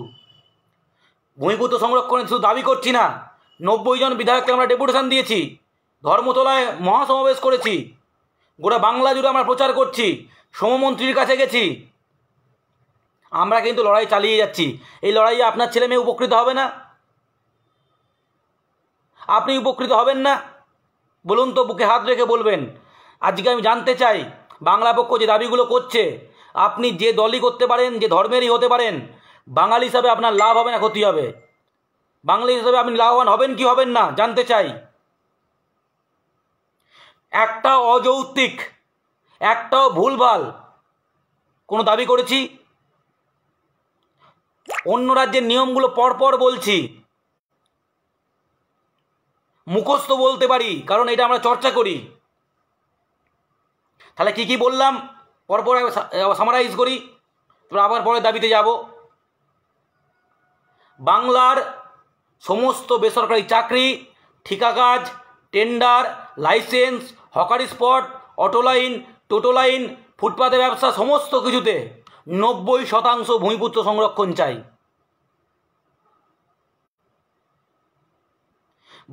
ভূমিপুত্র সংরক্ষণে শুধু দাবি করছি না নব্বই জন বিধায়ককে আমরা ডেপুটেশন দিয়েছি ধর্মতলায় মহাসমাবেশ করেছি গোটা বাংলা জুড়ে আমরা প্রচার করছি সমমন্ত্রীর কাছে গেছি আমরা কিন্তু লড়াই চালিয়ে যাচ্ছি এই লড়াইয়ে আপনার ছেলে মেয়ে উপকৃত হবে না আপনি উপকৃত হবেন না বলুন তো বুকে হাত রেখে বলবেন আজকে আমি জানতে চাই বাংলা পক্ষ যে দাবিগুলো করছে আপনি যে দলই করতে পারেন যে ধর্মেরই হতে পারেন বাঙালি হিসাবে আপনার লাভ হবে না ক্ষতি হবে বাঙালি হিসাবে আপনি লাভবান হবেন কি হবেন না জানতে চাই একটা অযৌক্তিক একটাও ভুলভাল কোনো দাবি করেছি অন্য রাজ্যের নিয়মগুলো পরপর বলছি মুখস্থ বলতে পারি কারণ এটা আমরা চর্চা করি তাহলে কি কি বললাম পরপর সামারাইজ করি তারপর আবার পরের দাবিতে যাব বাংলার সমস্ত বেসরকারি চাকরি ঠিকা কাজ টেন্ডার লাইসেন্স হকারি স্পট অটো লাইন টোটো লাইন ফুটপাতে ব্যবসা সমস্ত কিছুতে নব্বই শতাংশ ভূমিপুত্র সংরক্ষণ চাই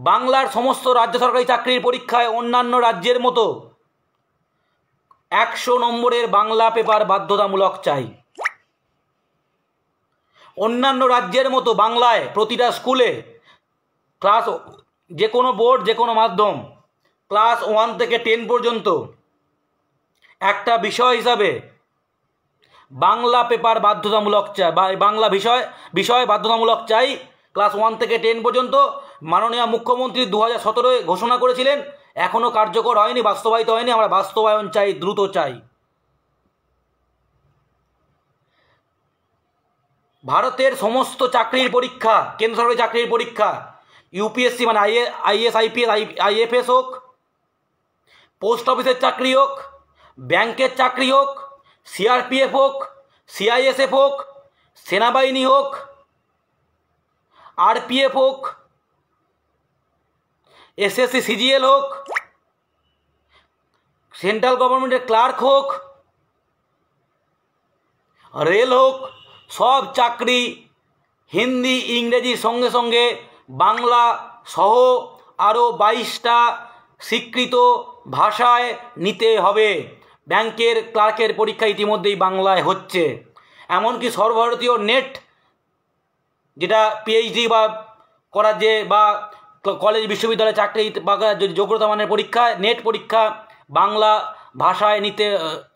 বাংলার সমস্ত রাজ্য সরকারি চাকরির পরীক্ষায় অন্যান্য রাজ্যের মতো একশো নম্বরের বাংলা পেপার বাধ্যতামূলক চাই অন্যান্য রাজ্যের মতো বাংলায় প্রতিটা স্কুলে ক্লাস যে কোনো বোর্ড যে কোনো মাধ্যম ক্লাস ওয়ান থেকে টেন পর্যন্ত একটা বিষয় হিসাবে বাংলা পেপার বাধ্যতামূলক চাই বাংলা বিষয় বিষয় বাধ্যতামূলক চাই ক্লাস ওয়ান থেকে টেন পর্যন্ত মাননীয় মুখ্যমন্ত্রী দু হাজার সতেরোয় ঘোষণা করেছিলেন এখনও কার্যকর হয়নি বাস্তবায়িত হয়নি আমরা বাস্তবায়ন চাই দ্রুত চাই ভারতের সমস্ত চাকরির পরীক্ষা কেন্দ্র সরকারি চাকরির পরীক্ষা ইউপিএসসি মানে আইএ আইএস আইপিএস আইএফএস হোক পোস্ট অফিসের চাকরি হোক ব্যাংকের চাকরি হোক সিআরপিএফ হোক সিআইএসএফ হোক সেনাবাহিনী হোক আরপিএফ হোক এসএসসি সিজিএল হোক সেন্ট্রাল গভর্নমেন্টের ক্লার্ক হোক রেল হোক সব চাকরি হিন্দি ইংরেজির সঙ্গে সঙ্গে বাংলা সহ আরও বাইশটা স্বীকৃত ভাষায় নিতে হবে ব্যাংকের ক্লার্কের পরীক্ষা ইতিমধ্যেই বাংলায় হচ্ছে এমনকি সর্বভারতীয় নেট যেটা পিএইচডি বা করার যে বা কলেজ বিশ্ববিদ্যালয়ে চাকরি বা যোগ্যতা মানের পরীক্ষা নেট পরীক্ষা বাংলা ভাষায় নিতে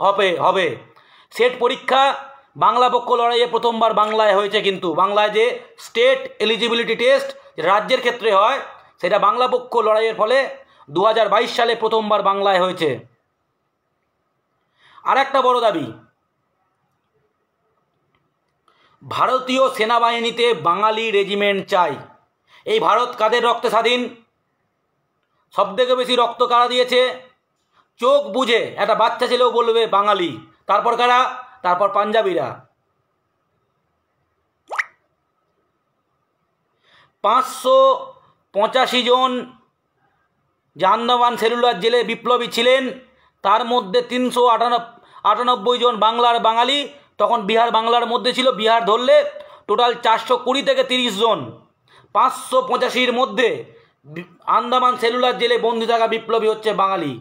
হবে হবে সেট পরীক্ষা বাংলা পক্ষ লড়াইয়ে প্রথমবার বাংলায় হয়েছে কিন্তু বাংলায় যে স্টেট এলিজিবিলিটি টেস্ট রাজ্যের ক্ষেত্রে হয় সেটা বাংলা পক্ষ লড়াইয়ের ফলে দু সালে প্রথমবার বাংলায় হয়েছে আর একটা বড় দাবি ভারতীয় সেনাবাহিনীতে বাঙালি রেজিমেন্ট চাই এই ভারত কাদের রক্তে স্বাধীন সব থেকে বেশি রক্ত কারা দিয়েছে চোখ বুঝে একটা বাচ্চা ছেলেও বলবে বাঙালি তারপর কারা তারপর পাঞ্জাবিরা পাঁচশো পঁচাশি জন জান্দবান সেলুলার জেলে বিপ্লবী ছিলেন তার মধ্যে তিনশো আটানব্বই জন বাংলার বাঙালি তখন বিহার বাংলার মধ্যে ছিল বিহার ধরলে টোটাল চারশো কুড়ি থেকে তিরিশ জন পাঁচশো পঁচাশির মধ্যে আন্দামান সেলুলার জেলে বন্দি থাকা বিপ্লবী হচ্ছে বাঙালি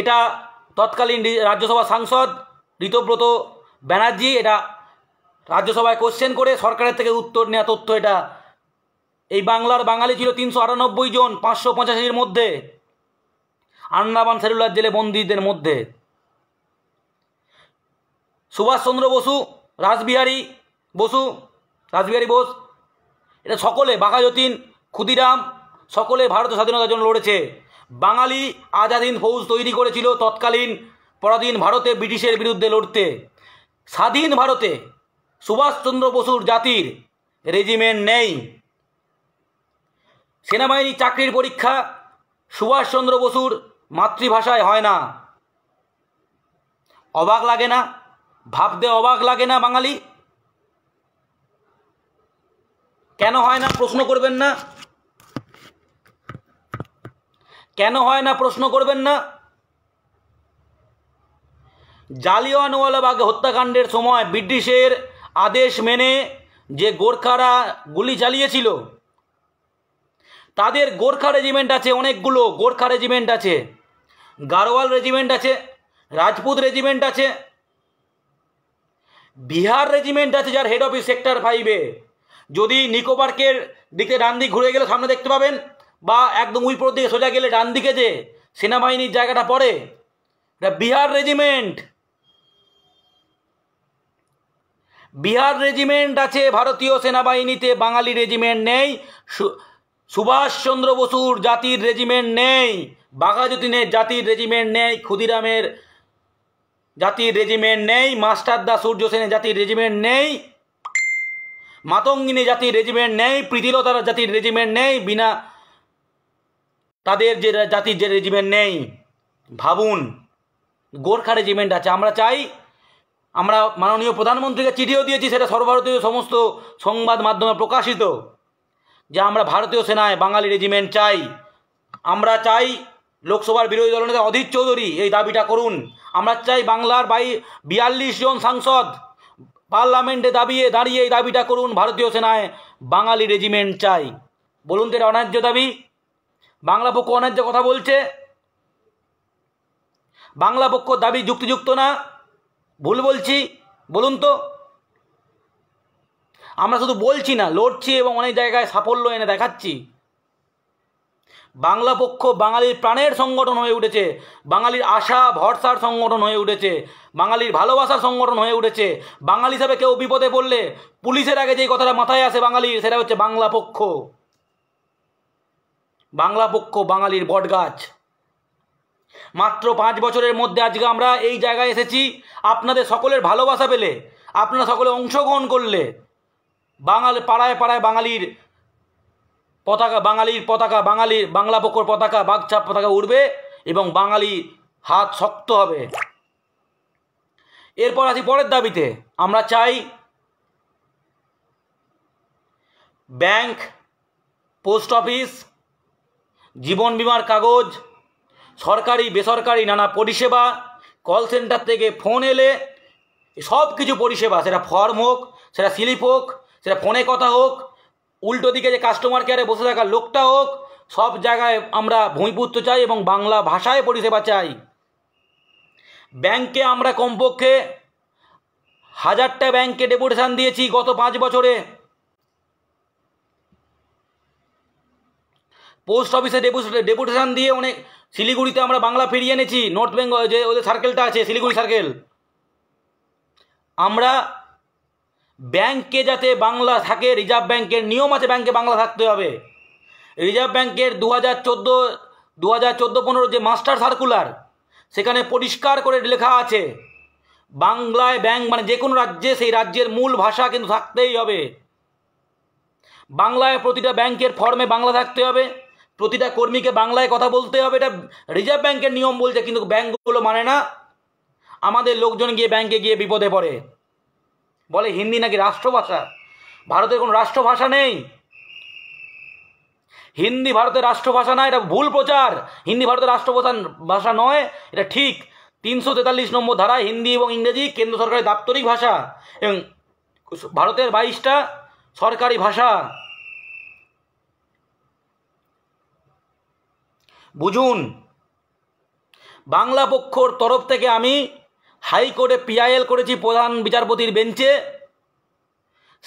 এটা তৎকালীন রাজ্যসভা সাংসদ ঋতব্রত ব্যানার্জি এটা রাজ্যসভায় কোশ্চেন করে সরকারের থেকে উত্তর নেওয়া তথ্য এটা এই বাংলার বাঙালি ছিল তিনশো আটানব্বই জন পাঁচশো পঁচাশির মধ্যে আন্দামান সেলুলার জেলে বন্দীদের মধ্যে সুভাষচন্দ্র বসু রাসবিহারী বসু রাসবিহারী বোস এটা সকলে বাঘা যতীন ক্ষুদিরাম সকলে ভারতের স্বাধীনতার জন্য লড়েছে বাঙালি আজাদিন ফৌজ তৈরি করেছিল তৎকালীন পরাধীন ভারতে ব্রিটিশের বিরুদ্ধে লড়তে স্বাধীন ভারতে সুভাষচন্দ্র বসুর জাতির রেজিমেন্ট নেই সেনাবাহিনী চাকরির পরীক্ষা সুভাষচন্দ্র বসুর মাতৃভাষায় হয় না অবাক লাগে না ভাবতে অবাক লাগে না বাঙালি কেন হয় না প্রশ্ন করবেন না কেন হয় না প্রশ্ন করবেন না জালিয়ানওয়ালাবাগ হত্যাকাণ্ডের সময় ব্রিটিশের আদেশ মেনে যে গোর্খারা গুলি চালিয়েছিল তাদের গোর্খা রেজিমেন্ট আছে অনেকগুলো গোর্খা রেজিমেন্ট আছে গারোয়াল রেজিমেন্ট আছে রাজপুত রেজিমেন্ট আছে বিহার রেজিমেন্ট আছে যার হেড অফিস সেক্টর ফাইভে যদি নিকো পার্কের দিকে ডান দিক ঘুরে গেলে সামনে দেখতে পাবেন বা একদম উইপুরের দিকে সোজা গেলে ডান দিকে যে সেনাবাহিনীর জায়গাটা পড়ে এটা বিহার রেজিমেন্ট বিহার রেজিমেন্ট আছে ভারতীয় সেনাবাহিনীতে বাঙালি রেজিমেন্ট নেই সুভাষচন্দ্র বসুর জাতির রেজিমেন্ট নেই বাঘাযতীনের জাতির রেজিমেন্ট নেই ক্ষুদিরামের জাতির রেজিমেন্ট নেই মাস্টারদা সূর্য সেনের জাতির রেজিমেন্ট নেই মাতঙ্গিনী জাতির রেজিমেন্ট নেই প্রীতিলতার জাতির রেজিমেন্ট নেই বিনা তাদের যে জাতির যে রেজিমেন্ট নেই ভাবুন গোর্খা রেজিমেন্ট আছে আমরা চাই আমরা মাননীয় প্রধানমন্ত্রীকে চিঠিও দিয়েছি সেটা সর্বভারতীয় সমস্ত সংবাদ মাধ্যমে প্রকাশিত যে আমরা ভারতীয় সেনায় বাঙালি রেজিমেন্ট চাই আমরা চাই লোকসভার বিরোধী দলনেতা অধীর চৌধুরী এই দাবিটা করুন আমরা চাই বাংলার বাই বিয়াল্লিশ জন সাংসদ পার্লামেন্টে দাবিয়ে দাঁড়িয়ে এই দাবিটা করুন ভারতীয় সেনায় বাঙালি রেজিমেন্ট চাই বলুন তো এটা অন্যায্য দাবি বাংলা পক্ষ অন্যায্য কথা বলছে বাংলা পক্ষ দাবি যুক্তিযুক্ত না ভুল বলছি বলুন তো আমরা শুধু বলছি না লড়ছি এবং অনেক জায়গায় সাফল্য এনে দেখাচ্ছি বাংলা পক্ষ বাঙালির প্রাণের সংগঠন হয়ে উঠেছে বাঙালির আশা ভরসার সংগঠন হয়ে উঠেছে বাঙালির ভালোবাসার সংগঠন হয়ে উঠেছে বাঙালি হিসাবে কেউ বিপদে পড়লে পুলিশের আগে যেই কথাটা মাথায় আসে বাঙালির সেটা হচ্ছে বাংলা পক্ষ বাংলা পক্ষ বাঙালির বটগাছ মাত্র পাঁচ বছরের মধ্যে আজকে আমরা এই জায়গায় এসেছি আপনাদের সকলের ভালোবাসা পেলে আপনারা সকলে অংশগ্রহণ করলে বাঙাল পাড়ায় পাড়ায় বাঙালির পতাকা বাঙালির পতাকা বাঙালির বাংলা পক্ষর পতাকা বাগছাপ পতাকা উঠবে এবং বাঙালি হাত শক্ত হবে এরপর আছি পরের দাবিতে আমরা চাই ব্যাংক পোস্ট অফিস জীবন বিমার কাগজ সরকারি বেসরকারি নানা পরিষেবা কল সেন্টার থেকে ফোন এলে সব কিছু পরিষেবা সেটা ফর্ম হোক সেটা স্লিপ হোক সেটা ফোনে কথা হোক উল্টো দিকে যে কাস্টমার কেয়ারে বসে থাকা লোকটা হোক সব জায়গায় আমরা ভূমিপুত্র চাই এবং বাংলা ভাষায় পরিষেবা চাই ব্যাংকে আমরা কমপক্ষে হাজারটা ব্যাংকে ডেপুটেশান দিয়েছি গত পাঁচ বছরে পোস্ট অফিসে ডেপুটেশান দিয়ে অনেক শিলিগুড়িতে আমরা বাংলা ফিরিয়ে এনেছি নর্থ বেঙ্গল যে ওদের সার্কেলটা আছে শিলিগুড়ি সার্কেল আমরা ব্যাংকে যাতে বাংলা থাকে রিজার্ভ ব্যাংকের নিয়ম আছে ব্যাংকে বাংলা থাকতে হবে রিজার্ভ ব্যাংকের দু হাজার চোদ্দো দু হাজার চোদ্দো পনেরো যে মাস্টার সার্কুলার সেখানে পরিষ্কার করে লেখা আছে বাংলায় ব্যাংক মানে যে কোনো রাজ্যে সেই রাজ্যের মূল ভাষা কিন্তু থাকতেই হবে বাংলায় প্রতিটা ব্যাংকের ফর্মে বাংলা থাকতে হবে প্রতিটা কর্মীকে বাংলায় কথা বলতে হবে এটা রিজার্ভ ব্যাংকের নিয়ম বলছে কিন্তু ব্যাংকগুলো মানে না আমাদের লোকজন গিয়ে ব্যাংকে গিয়ে বিপদে পড়ে বলে হিন্দি নাকি রাষ্ট্রভাষা ভারতের কোনো রাষ্ট্রভাষা নেই হিন্দি ভারতের রাষ্ট্রভাষা না এটা ভুল প্রচার হিন্দি ভারতের রাষ্ট্রপ্রধান ভাষা নয় এটা ঠিক তিনশো তেতাল্লিশ নম্বর ধারায় হিন্দি এবং ইংরেজি কেন্দ্র সরকারের দাপ্তরিক ভাষা এবং ভারতের বাইশটা সরকারি ভাষা বুঝুন বাংলা পক্ষর তরফ থেকে আমি হাইকোর্টে পিআইএল করেছি প্রধান বিচারপতির বেঞ্চে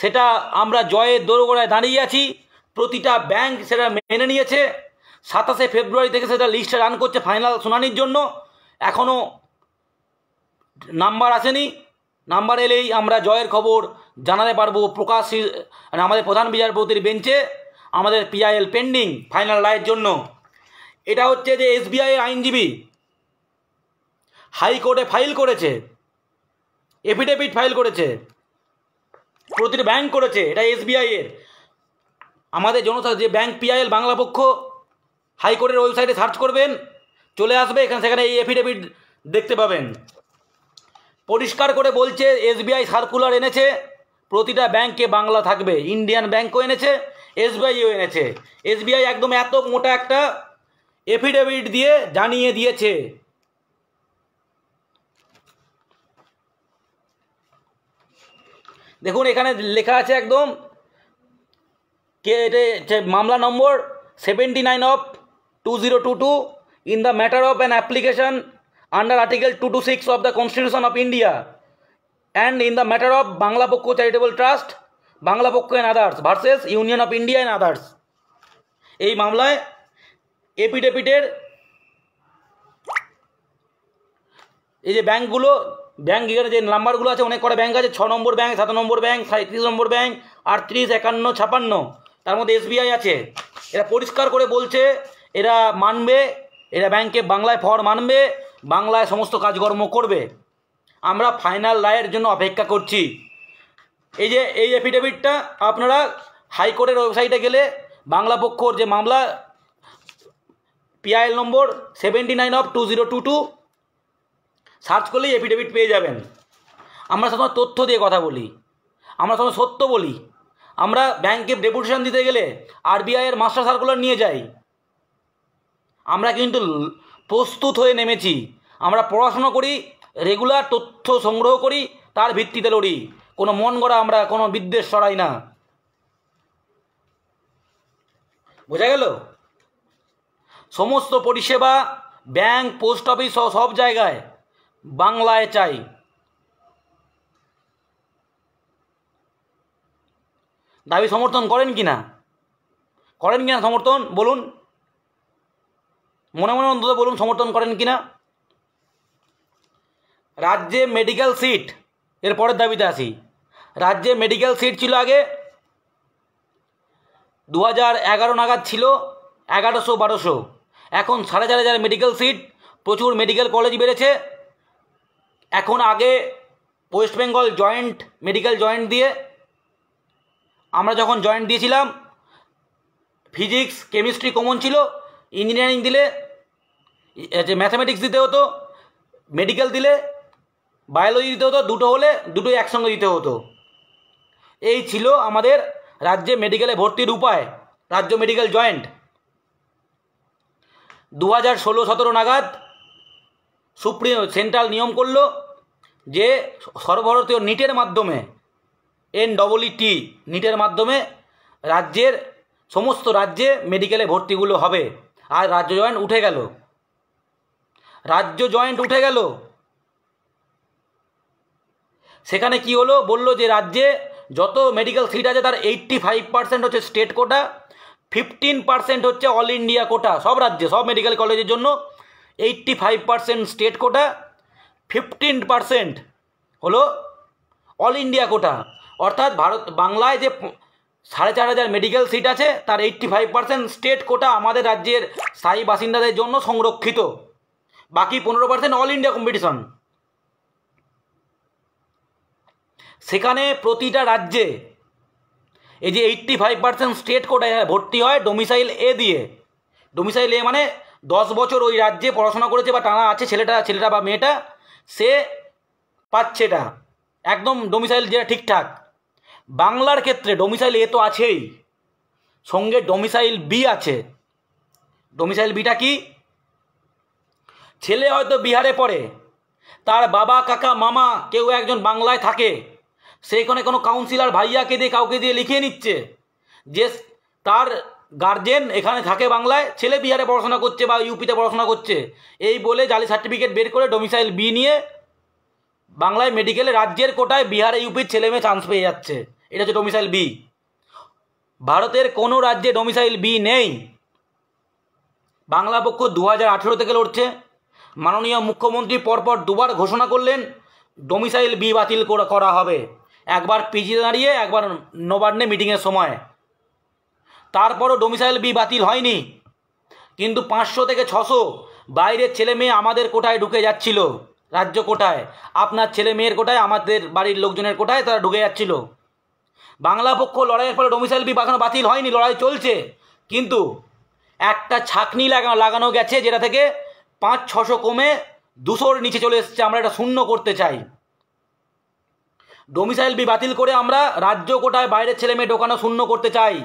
সেটা আমরা জয়ের দোরগোড়ায় দাঁড়িয়ে আছি প্রতিটা ব্যাংক সেটা মেনে নিয়েছে সাতাশে ফেব্রুয়ারি থেকে সেটা লিস্টটা রান করছে ফাইনাল শুনানির জন্য এখনও নাম্বার আসেনি নাম্বার এলেই আমরা জয়ের খবর জানাতে পারবো প্রকাশ মানে আমাদের প্রধান বিচারপতির বেঞ্চে আমাদের পিআইএল পেন্ডিং ফাইনাল রায়ের জন্য এটা হচ্ছে যে এসবিআই আইনজীবী হাইকোর্টে ফাইল করেছে এফিডেভিট ফাইল করেছে প্রতিটি ব্যাংক করেছে এটা এসবিআই এর আমাদের জনতা যে ব্যাংক পিআইএল বাংলা পক্ষ হাইকোর্টের ওয়েবসাইটে সার্চ করবেন চলে আসবে এখানে সেখানে এই এফিডেভিট দেখতে পাবেন পরিষ্কার করে বলছে এসবিআই সার্কুলার এনেছে প্রতিটা ব্যাংকে বাংলা থাকবে ইন্ডিয়ান ব্যাংকও এনেছে এসবিআইও এনেছে এসবিআই একদম এত মোটা একটা এফিডেভিট দিয়ে জানিয়ে দিয়েছে দেখুন এখানে লেখা আছে একদম কে এটা মামলা number seventy nine of two zero two two in the matter of an application under article two two six of the constitution of India and in the matter of Bangla Pokkho charitable trust Bangla Pokkho and others versus union of India and others এই মামলায় এপিডেপিটের এই যে ব্যাঙ্কগুলো bank এখানে যে নাম্বারগুলো আছে অনেক কটা ব্যাঙ্ক আছে ছ নম্বর ব্যাঙ্ক সাত নম্বর ব্যাঙ্ক সাঁত্রিশ নম্বর ব্যাঙ্ক আটত্রিশ একান্ন ছাপান্ন তার মধ্যে এসবিআই আছে এরা পরিষ্কার করে বলছে এরা মানবে এরা ব্যাংকে বাংলায় ফর্ম মানবে বাংলায় সমস্ত কাজকর্ম করবে আমরা ফাইনাল রায়ের জন্য অপেক্ষা করছি এই যে এই অ্যাফিডেভিটটা আপনারা হাইকোর্টের ওয়েবসাইটে গেলে বাংলা পক্ষর যে মামলা PIL number seventy nine of two zero two two search করলেই এফিডেভিট পেয়ে যাবেন আমরা সবসময় তথ্য দিয়ে কথা বলি আমরা সবসময় সত্য বলি আমরা ব্যাংকে ডেপুটেশন দিতে গেলে আরবিআইয়ের মাস্টার সার্কুলার নিয়ে যাই আমরা কিন্তু প্রস্তুত হয়ে নেমেছি আমরা পড়াশুনো করি রেগুলার তথ্য সংগ্রহ করি তার ভিত্তিতে লড়ি কোনো মন গড়া আমরা কোনো বিদ্বেষ সরাই না বোঝা গেল সমস্ত পরিষেবা ব্যাংক পোস্ট অফিস সব জায়গায় বাংলায় চাই দাবি সমর্থন করেন কি না করেন কি না সমর্থন বলুন মনে মনে অন্তত বলুন সমর্থন করেন কি না রাজ্যে মেডিকেল সিট এর পরের দাবিতে আসি রাজ্যে মেডিকেল সিট ছিল আগে দু হাজার এগারো নাগাদ ছিল এগারোশো বারোশো এখন সাড়ে চার হাজার মেডিকেল সিট প্রচুর মেডিকেল কলেজ বেড়েছে এখন আগে West Bengal joint medical joint দিয়ে আমরা যখন জয়েন্ট দিয়েছিলাম ফিজিক্স কেমিস্ট্রি কমন ছিল ইঞ্জিনিয়ারিং দিলে যে ম্যাথামেটিক্স দিতে হতো মেডিকেল দিলে বায়োলজি দিতে হতো দুটো হলে দুটোই একসঙ্গে দিতে হতো এই ছিল আমাদের রাজ্যে মেডিকেলে ভর্তির উপায় রাজ্য মেডিকেল জয়েন্ট দু হাজার ষোলো সতেরো নাগাদ সুপ্রিম সেন্ট্রাল নিয়ম করল যে সর্বভারতীয় নিটের মাধ্যমে এন ডবলই টি নিটের মাধ্যমে রাজ্যের সমস্ত রাজ্যে মেডিকেলে ভর্তিগুলো হবে আর রাজ্য জয়েন্ট উঠে গেল রাজ্য জয়েন্ট উঠে গেল সেখানে কি হলো বলল যে রাজ্যে যত মেডিকেল সিট আছে তার এইট্টি ফাইভ পার্সেন্ট হচ্ছে স্টেট কোটা ফিফটিন পার্সেন্ট হচ্ছে অল ইন্ডিয়া কোটা সব রাজ্যে সব মেডিকেল কলেজের জন্য eighty five percent state quota fifteen percent হলো অল ইন্ডিয়া কোটা অর্থাৎ ভারত বাংলায় যে সাড়ে চার হাজার মেডিকেল সিট আছে তার eighty five percent state quota আমাদের রাজ্যের স্থায়ী বাসিন্দাদের জন্য সংরক্ষিত বাকি পনেরো পার্সেন্ট অল ইন্ডিয়া কম্পিটিশন সেখানে প্রতিটা রাজ্যে এই যে এইট্টি ফাইভ পার্সেন্ট স্টেট কোটায় ভর্তি হয় ডোমিসাইল এ দিয়ে ডোমিসাইল এ মানে দশ বছর ওই রাজ্যে পড়াশোনা করেছে বা টানা আছে ছেলেটা ছেলেটা বা মেয়েটা সে পাচ্ছে এটা একদম ডোমিসাইল যেটা ঠিকঠাক বাংলার ক্ষেত্রে ডোমিসাইল এ তো আছেই সঙ্গে ডোমিসাইল বি আছে ডোমিসাইল বিটা কি ছেলে হয়তো বিহারে পড়ে তার বাবা কাকা মামা কেউ একজন বাংলায় থাকে সেইখানে কোনো কাউন্সিলার ভাইয়াকে দিয়ে কাউকে দিয়ে লিখিয়ে নিচ্ছে যে তার গার্জেন এখানে থাকে বাংলায় ছেলে বিহারে পড়াশোনা করছে বা ইউপিতে পড়াশোনা করছে এই বলে জালি সার্টিফিকেট বের করে ডোমিসাইল বি নিয়ে বাংলায় মেডিকেলে রাজ্যের কোটায় বিহারে ইউপির ছেলে মেয়ে চান্স পেয়ে যাচ্ছে এটা হচ্ছে ডোমিসাইল বি ভারতের কোনো রাজ্যে ডোমিসাইল বি নেই বাংলা পক্ষ দু হাজার আঠেরো থেকে লড়ছে মাননীয় মুখ্যমন্ত্রী পরপর দুবার ঘোষণা করলেন ডোমিসাইল বি বাতিল করা হবে একবার পিজি দাঁড়িয়ে একবার নবান্নে মিটিংয়ের সময় তারপরও ডোমিসাইল বি বাতিল হয়নি কিন্তু পাঁচশো থেকে ছশো বাইরের ছেলে মেয়ে আমাদের কোটায় ঢুকে যাচ্ছিল রাজ্য কোটায় আপনার ছেলে মেয়ের কোটায় আমাদের বাড়ির লোকজনের কোটায় তারা ঢুকে যাচ্ছিল বাংলা পক্ষ লড়াইয়ের ফলে ডোমিসাইল বি এখনো বাতিল হয়নি লড়াই চলছে কিন্তু একটা ছাকনি লাগানো লাগানো গেছে যেটা থেকে পাঁচ ছশো কমে দুশোর নিচে চলে এসছে আমরা এটা শূন্য করতে চাই ডোমিসাইল বি বাতিল করে আমরা রাজ্য কোটায় বাইরের ছেলে মেয়ে ঢোকানো শূন্য করতে চাই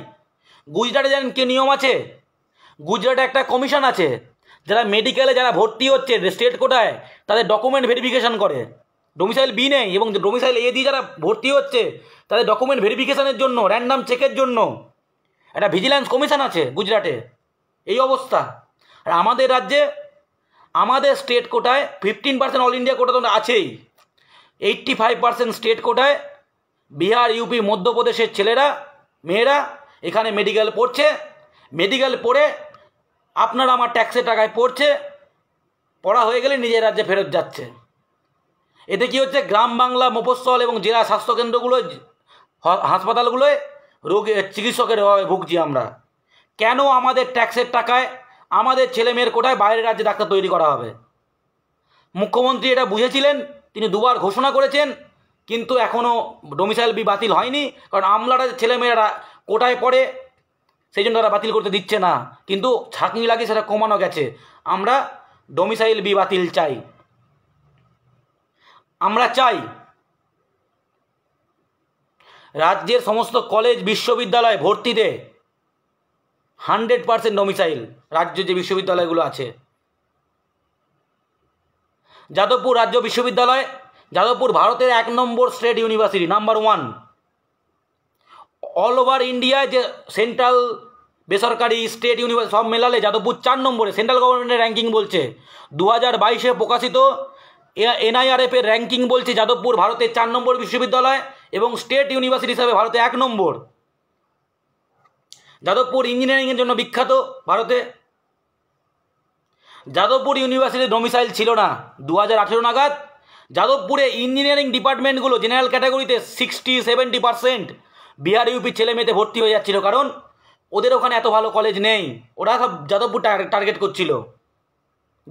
গুজরাটে জানেন কি নিয়ম আছে গুজরাটে একটা কমিশন আছে যারা মেডিকেলে যারা ভর্তি হচ্ছে স্টেট কোটায় তাদের ডকুমেন্ট ভেরিফিকেশন করে ডোমিসাইল বি নেই এবং ডোমিসাইল এ দিয়ে যারা ভর্তি হচ্ছে তাদের ডকুমেন্ট ভেরিফিকেশনের জন্য র্যান্ডাম চেকের জন্য একটা ভিজিল্যান্স কমিশন আছে গুজরাটে এই অবস্থা আর আমাদের রাজ্যে আমাদের স্টেট কোটায় fifteen percent all India quota তো আছেই এইট্টি ফাইভ পার্সেন্ট স্টেট কোটায় বিহার ইউপি মধ্যপ্রদেশের ছেলেরা মেয়েরা এখানে মেডিকেল পড়ছে মেডিকেল পড়ে আপনারা আমার ট্যাক্সের টাকায় পড়ছে পড়া হয়ে গেলে নিজের রাজ্যে ফেরত যাচ্ছে এতে কি হচ্ছে গ্রাম বাংলা মফস্বল এবং জেলা স্বাস্থ্যকেন্দ্রগুলো হাসপাতালগুলোয় রোগী চিকিৎসকের অভাবে ভুগছি আমরা কেন আমাদের ট্যাক্সের টাকায় আমাদের ছেলেমেয়ের কোটায় বাইরের রাজ্যে ডাক্তার তৈরি করা হবে মুখ্যমন্ত্রী এটা বুঝেছিলেন তিনি দুবার ঘোষণা করেছেন কিন্তু এখনও ডোমিসাইল বি বাতিল হয়নি কারণ আমলারা ছেলেমেয়েরা কোটায় পড়ে সেই জন্য তারা বাতিল করতে দিচ্ছে না কিন্তু ছাঁকনি লাগিয়ে সেটা কমানো গেছে আমরা ডোমিসাইল বি বাতিল চাই আমরা চাই রাজ্যের সমস্ত কলেজ বিশ্ববিদ্যালয় ভর্তিতে হান্ড্রেড পারসেন্ট ডোমিসাইল রাজ্য যে বিশ্ববিদ্যালয়গুলো আছে যাদবপুর রাজ্য বিশ্ববিদ্যালয় যাদবপুর ভারতের এক নম্বর state university number one all over ইন্ডিয়ায় যে সেন্ট্রাল বেসরকারি স্টেট ইউনিভার্সিটি সব মেলালে যাদবপুর চার নম্বরে সেন্ট্রাল গভর্নমেন্টের র্যাঙ্কিং বলছে দু হাজার বাইশে প্রকাশিত এনআইআরএফের র্যাঙ্কিং বলছে যাদবপুর ভারতের চার নম্বর বিশ্ববিদ্যালয় এবং স্টেট ইউনিভার্সিটি হিসাবে ভারতে এক নম্বর যাদবপুর ইঞ্জিনিয়ারিংয়ের জন্য বিখ্যাত ভারতে যাদবপুর ইউনিভার্সিটির ডোমিসাইল ছিল না দু হাজার আঠেরো নাগাদ যাদবপুরে ইঞ্জিনিয়ারিং ডিপার্টমেন্টগুলো জেনারেল ক্যাটাগরিতে সিক্সটি সেভেন্টি পার্সেন্ট বিহার ইউপির ছেলে মেয়েতে ভর্তি হয়ে যাচ্ছিল কারণ ওদের ওখানে এত ভালো কলেজ নেই ওরা সব যাদবপুর টার্গেট করছিল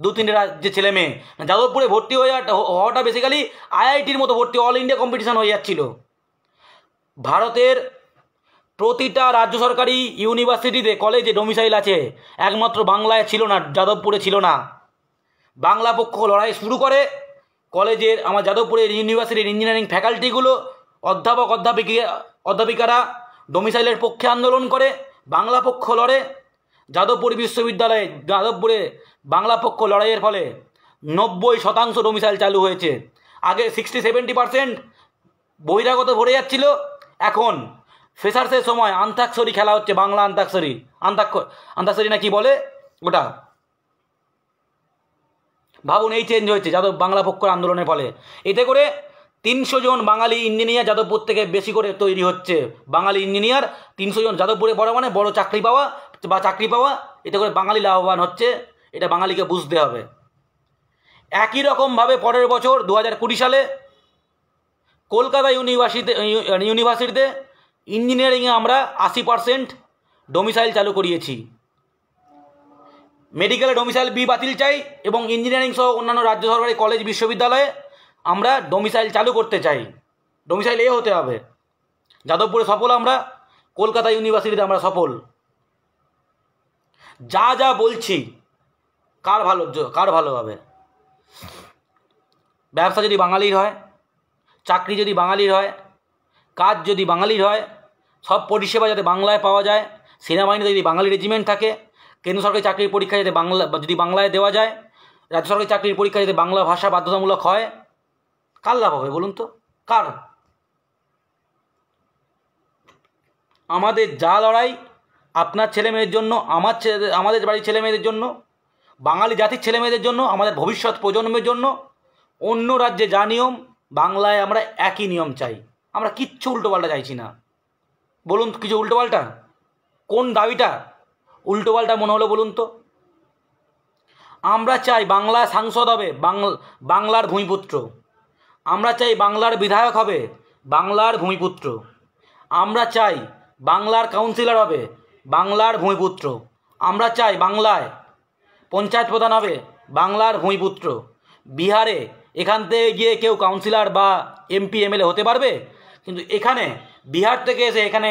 দু তিনটে রাজ্যের ছেলে মেয়ে মানে যাদবপুরে ভর্তি হয়ে হওয়াটা বেসিক্যালি আইআইটির মতো ভর্তি অল ইন্ডিয়া কম্পিটিশান হয়ে যাচ্ছিল ভারতের প্রতিটা রাজ্য সরকারি ইউনিভার্সিটিতে কলেজে ডোমিসাইল আছে একমাত্র বাংলায় ছিল না যাদবপুরে ছিল না বাংলা পক্ষ লড়াই শুরু করে কলেজের আমার যাদবপুরের ইউনিভার্সিটির ইঞ্জিনিয়ারিং ফ্যাকাল্টিগুলো অধ্যাপক অধ্যাপিকা অধ্যাপিকারা ডোমিসাইলের পক্ষে আন্দোলন করে বাংলা পক্ষ লড়ে যাদবপুর বিশ্ববিদ্যালয়ে যাদবপুরে বাংলা পক্ষ লড়াইয়ের ফলে নব্বই শতাংশ ডোমিসাইল চালু হয়েছে আগে সিক্সটি সেভেন্টি পার্সেন্ট বহিরাগত ভরে যাচ্ছিল এখন ফেসার্সের সময় আন্তাক্ষরী খেলা হচ্ছে বাংলা আন্তাক্ষরী আন্তাক্ষ আন্তাক্ষরী না কি বলে ওটা ভাবুন এই চেঞ্জ হয়েছে যাদব বাংলা পক্ষ আন্দোলনের ফলে এতে করে তিনশো জন বাঙালি ইঞ্জিনিয়ার যাদবপুর থেকে বেশি করে তৈরি হচ্ছে বাঙালি ইঞ্জিনিয়ার তিনশো জন যাদবপুরে বড় মানে বড় চাকরি পাওয়া বা চাকরি পাওয়া এতে করে বাঙালি লাভবান হচ্ছে এটা বাঙালিকে বুঝতে হবে একই রকমভাবে পরের বছর দু হাজার কুড়ি সালে কলকাতা ইউনিভার্সিতে মানে ইউনিভার্সিটিতে ইঞ্জিনিয়ারিংয়ে আমরা আশি পারসেন্ট ডোমিসাইল চালু করিয়েছি মেডিকেলে ডোমিসাইল বি বাতিল চাই এবং ইঞ্জিনিয়ারিং সহ অন্যান্য রাজ্য সরকারি কলেজ বিশ্ববিদ্যালয়ে আমরা ডোমিসাইল চালু করতে চাই ডোমিসাইল এ হতে হবে যাদবপুরে সফল আমরা কলকাতা ইউনিভার্সিটিতে আমরা সফল যা যা বলছি কার ভালো কার ভালো হবে ব্যবসা যদি বাঙালির হয় চাকরি যদি বাঙালির হয় কাজ যদি বাঙালির হয় সব পরিষেবা যাতে বাংলায় পাওয়া যায় সেনাবাহিনীতে যদি বাঙালি রেজিমেন্ট থাকে কেন্দ্র সরকারি চাকরির পরীক্ষা যাতে বাংলা যদি বাংলায় দেওয়া যায় রাজ্য সরকারি চাকরির পরীক্ষা যাতে বাংলা ভাষা বাধ্যতামূলক হয় কার লাভ হবে বলুন তো কার আমাদের যা লড়াই আপনার ছেলে মেয়ের জন্য আমার ছেলে আমাদের বাড়ির ছেলে মেয়েদের জন্য বাঙালি জাতির ছেলে মেয়েদের জন্য আমাদের ভবিষ্যৎ প্রজন্মের জন্য অন্য রাজ্যে যা নিয়ম বাংলায় আমরা একই নিয়ম চাই আমরা কিচ্ছু উল্টোপাল্টা চাইছি না বলুন কিছু উল্টোপাল্টা কোন দাবিটা উল্টোপাল্টা মনে হলো বলুন তো আমরা চাই বাংলা সাংসদ হবে বাংলার ভূমিপুত্র আমরা চাই বাংলার বিধায়ক হবে বাংলার ভূমিপুত্র আমরা চাই বাংলার কাউন্সিলর হবে বাংলার ভূমিপুত্র আমরা চাই বাংলায় পঞ্চায়েত প্রধান হবে বাংলার ভূমিপুত্র বিহারে এখান থেকে গিয়ে কেউ কাউন্সিলর বা এমপি এমএলএ হতে পারবে কিন্তু এখানে বিহার থেকে এসে এখানে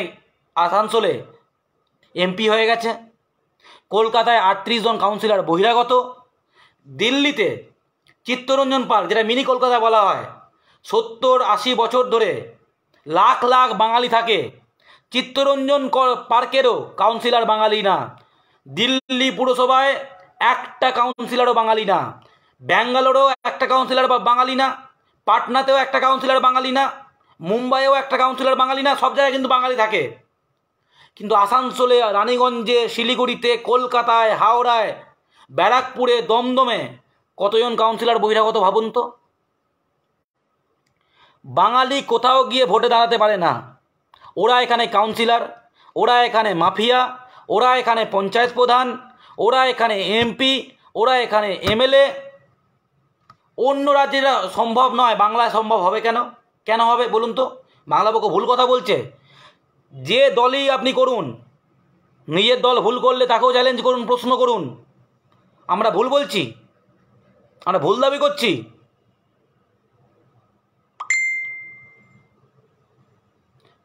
আসানসোলে এমপি হয়ে গেছে কলকাতায় আটত্রিশ জন কাউন্সিলর বহিরাগত দিল্লিতে চিত্তরঞ্জন পাল যেটা মিনি কলকাতা বলা হয় সত্তর আশি বছর ধরে লাখ লাখ বাঙালি থাকে চিত্তরঞ্জন পার্কেরও কাউন্সিলর বাঙালি না দিল্লি পুরসভায় একটা কাউন্সিলরও বাঙালি না ব্যাঙ্গালোরেও একটা কাউন্সিলর বাঙালি না পাটনাতেও একটা কাউন্সিলর বাঙালি না মুম্বাইয়েও একটা কাউন্সিলর বাঙালি না সব জায়গায় কিন্তু বাঙালি থাকে কিন্তু আসানসোলে রানীগঞ্জে শিলিগুড়িতে কলকাতায় হাওড়ায় ব্যারাকপুরে দমদমে কতজন কাউন্সিলর বহিরাগত ভাবুন তো বাঙালি কোথাও গিয়ে ভোটে দাঁড়াতে পারে না ওরা এখানে কাউন্সিলর ওরা এখানে মাফিয়া ওরা এখানে পঞ্চায়েত প্রধান ওরা এখানে এমপি ওরা এখানে এমএলএ অন্য রাজ্যেরা সম্ভব নয় বাংলায় সম্ভব হবে কেন কেন হবে বলুন তো বাংলা পক্ষ ভুল কথা বলছে যে দলই আপনি করুন নিজের দল ভুল করলে তাকেও চ্যালেঞ্জ করুন প্রশ্ন করুন আমরা ভুল বলছি আমরা ভুল দাবি করছি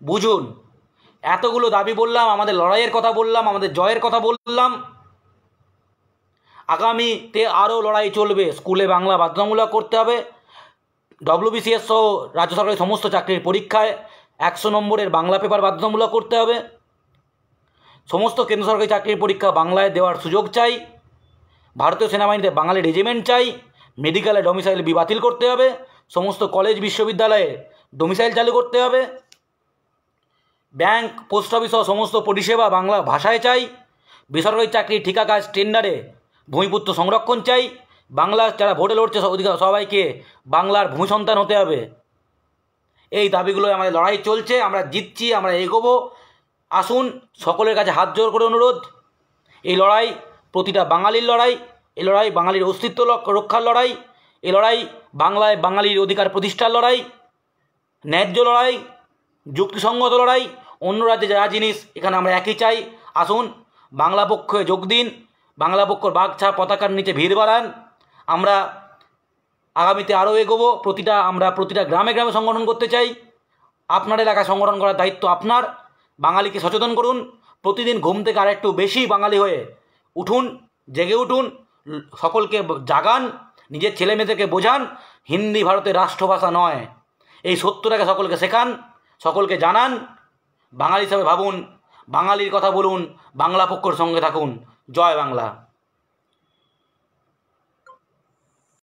বুঝুন এতগুলো দাবি বললাম আমাদের লড়াইয়ের কথা বললাম আমাদের জয়ের কথা বললাম আগামীতে আরও লড়াই চলবে স্কুলে বাংলা বাধ্যতামূলক করতে হবে ডব্লিউবিসিএস সহ রাজ্য সরকারের সমস্ত চাকরির পরীক্ষায় একশো নম্বরের বাংলা পেপার বাধ্যতামূলক করতে হবে সমস্ত কেন্দ্র সরকারি চাকরির পরীক্ষা বাংলায় দেওয়ার সুযোগ চাই ভারতীয় সেনাবাহিনীতে বাঙালি রেজিমেন্ট চাই মেডিকেলে ডোমিসাইল বি বাতিল করতে হবে সমস্ত কলেজ বিশ্ববিদ্যালয়ে ডোমিসাইল চালু করতে হবে ব্যাংক পোস্ট অফিস সহ সমস্ত পরিষেবা বাংলা ভাষায় চাই বেসরকারি চাকরি ঠিকা কাজ টেন্ডারে ভূমিপুত্র সংরক্ষণ চাই বাংলা যারা ভোটে লড়ছে সবাইকে বাংলার ভূমি সন্তান হতে হবে এই দাবিগুলো আমাদের লড়াই চলছে আমরা জিতছি আমরা এগোবো আসুন সকলের কাছে হাত জোর করে অনুরোধ এই লড়াই প্রতিটা বাঙালির লড়াই এই লড়াই বাঙালির অস্তিত্ব রক্ষার লড়াই এই লড়াই বাংলায় বাঙালির অধিকার প্রতিষ্ঠার লড়াই ন্যায্য লড়াই যুক্তিসঙ্গত লড়াই অন্য রাজ্যে যা জিনিস এখানে আমরা একই চাই আসুন বাংলা পক্ষে যোগ দিন বাংলা পক্ষর বাগছা পতাকার নিচে ভিড় বাড়ান আমরা আগামীতে আরও এগোবো প্রতিটা আমরা প্রতিটা গ্রামে গ্রামে সংগঠন করতে চাই আপনার এলাকায় সংগঠন করার দায়িত্ব আপনার বাঙালিকে সচেতন করুন প্রতিদিন ঘুম থেকে আর একটু বেশি বাঙালি হয়ে উঠুন জেগে উঠুন সকলকে জাগান নিজের ছেলে মেয়েদেরকে বোঝান হিন্দি ভারতের রাষ্ট্রভাষা নয় এই সত্যটাকে সকলকে শেখান সকলকে জানান বাঙালি হিসাবে ভাবুন বাঙালির কথা বলুন বাংলা পক্ষর সঙ্গে থাকুন জয় বাংলা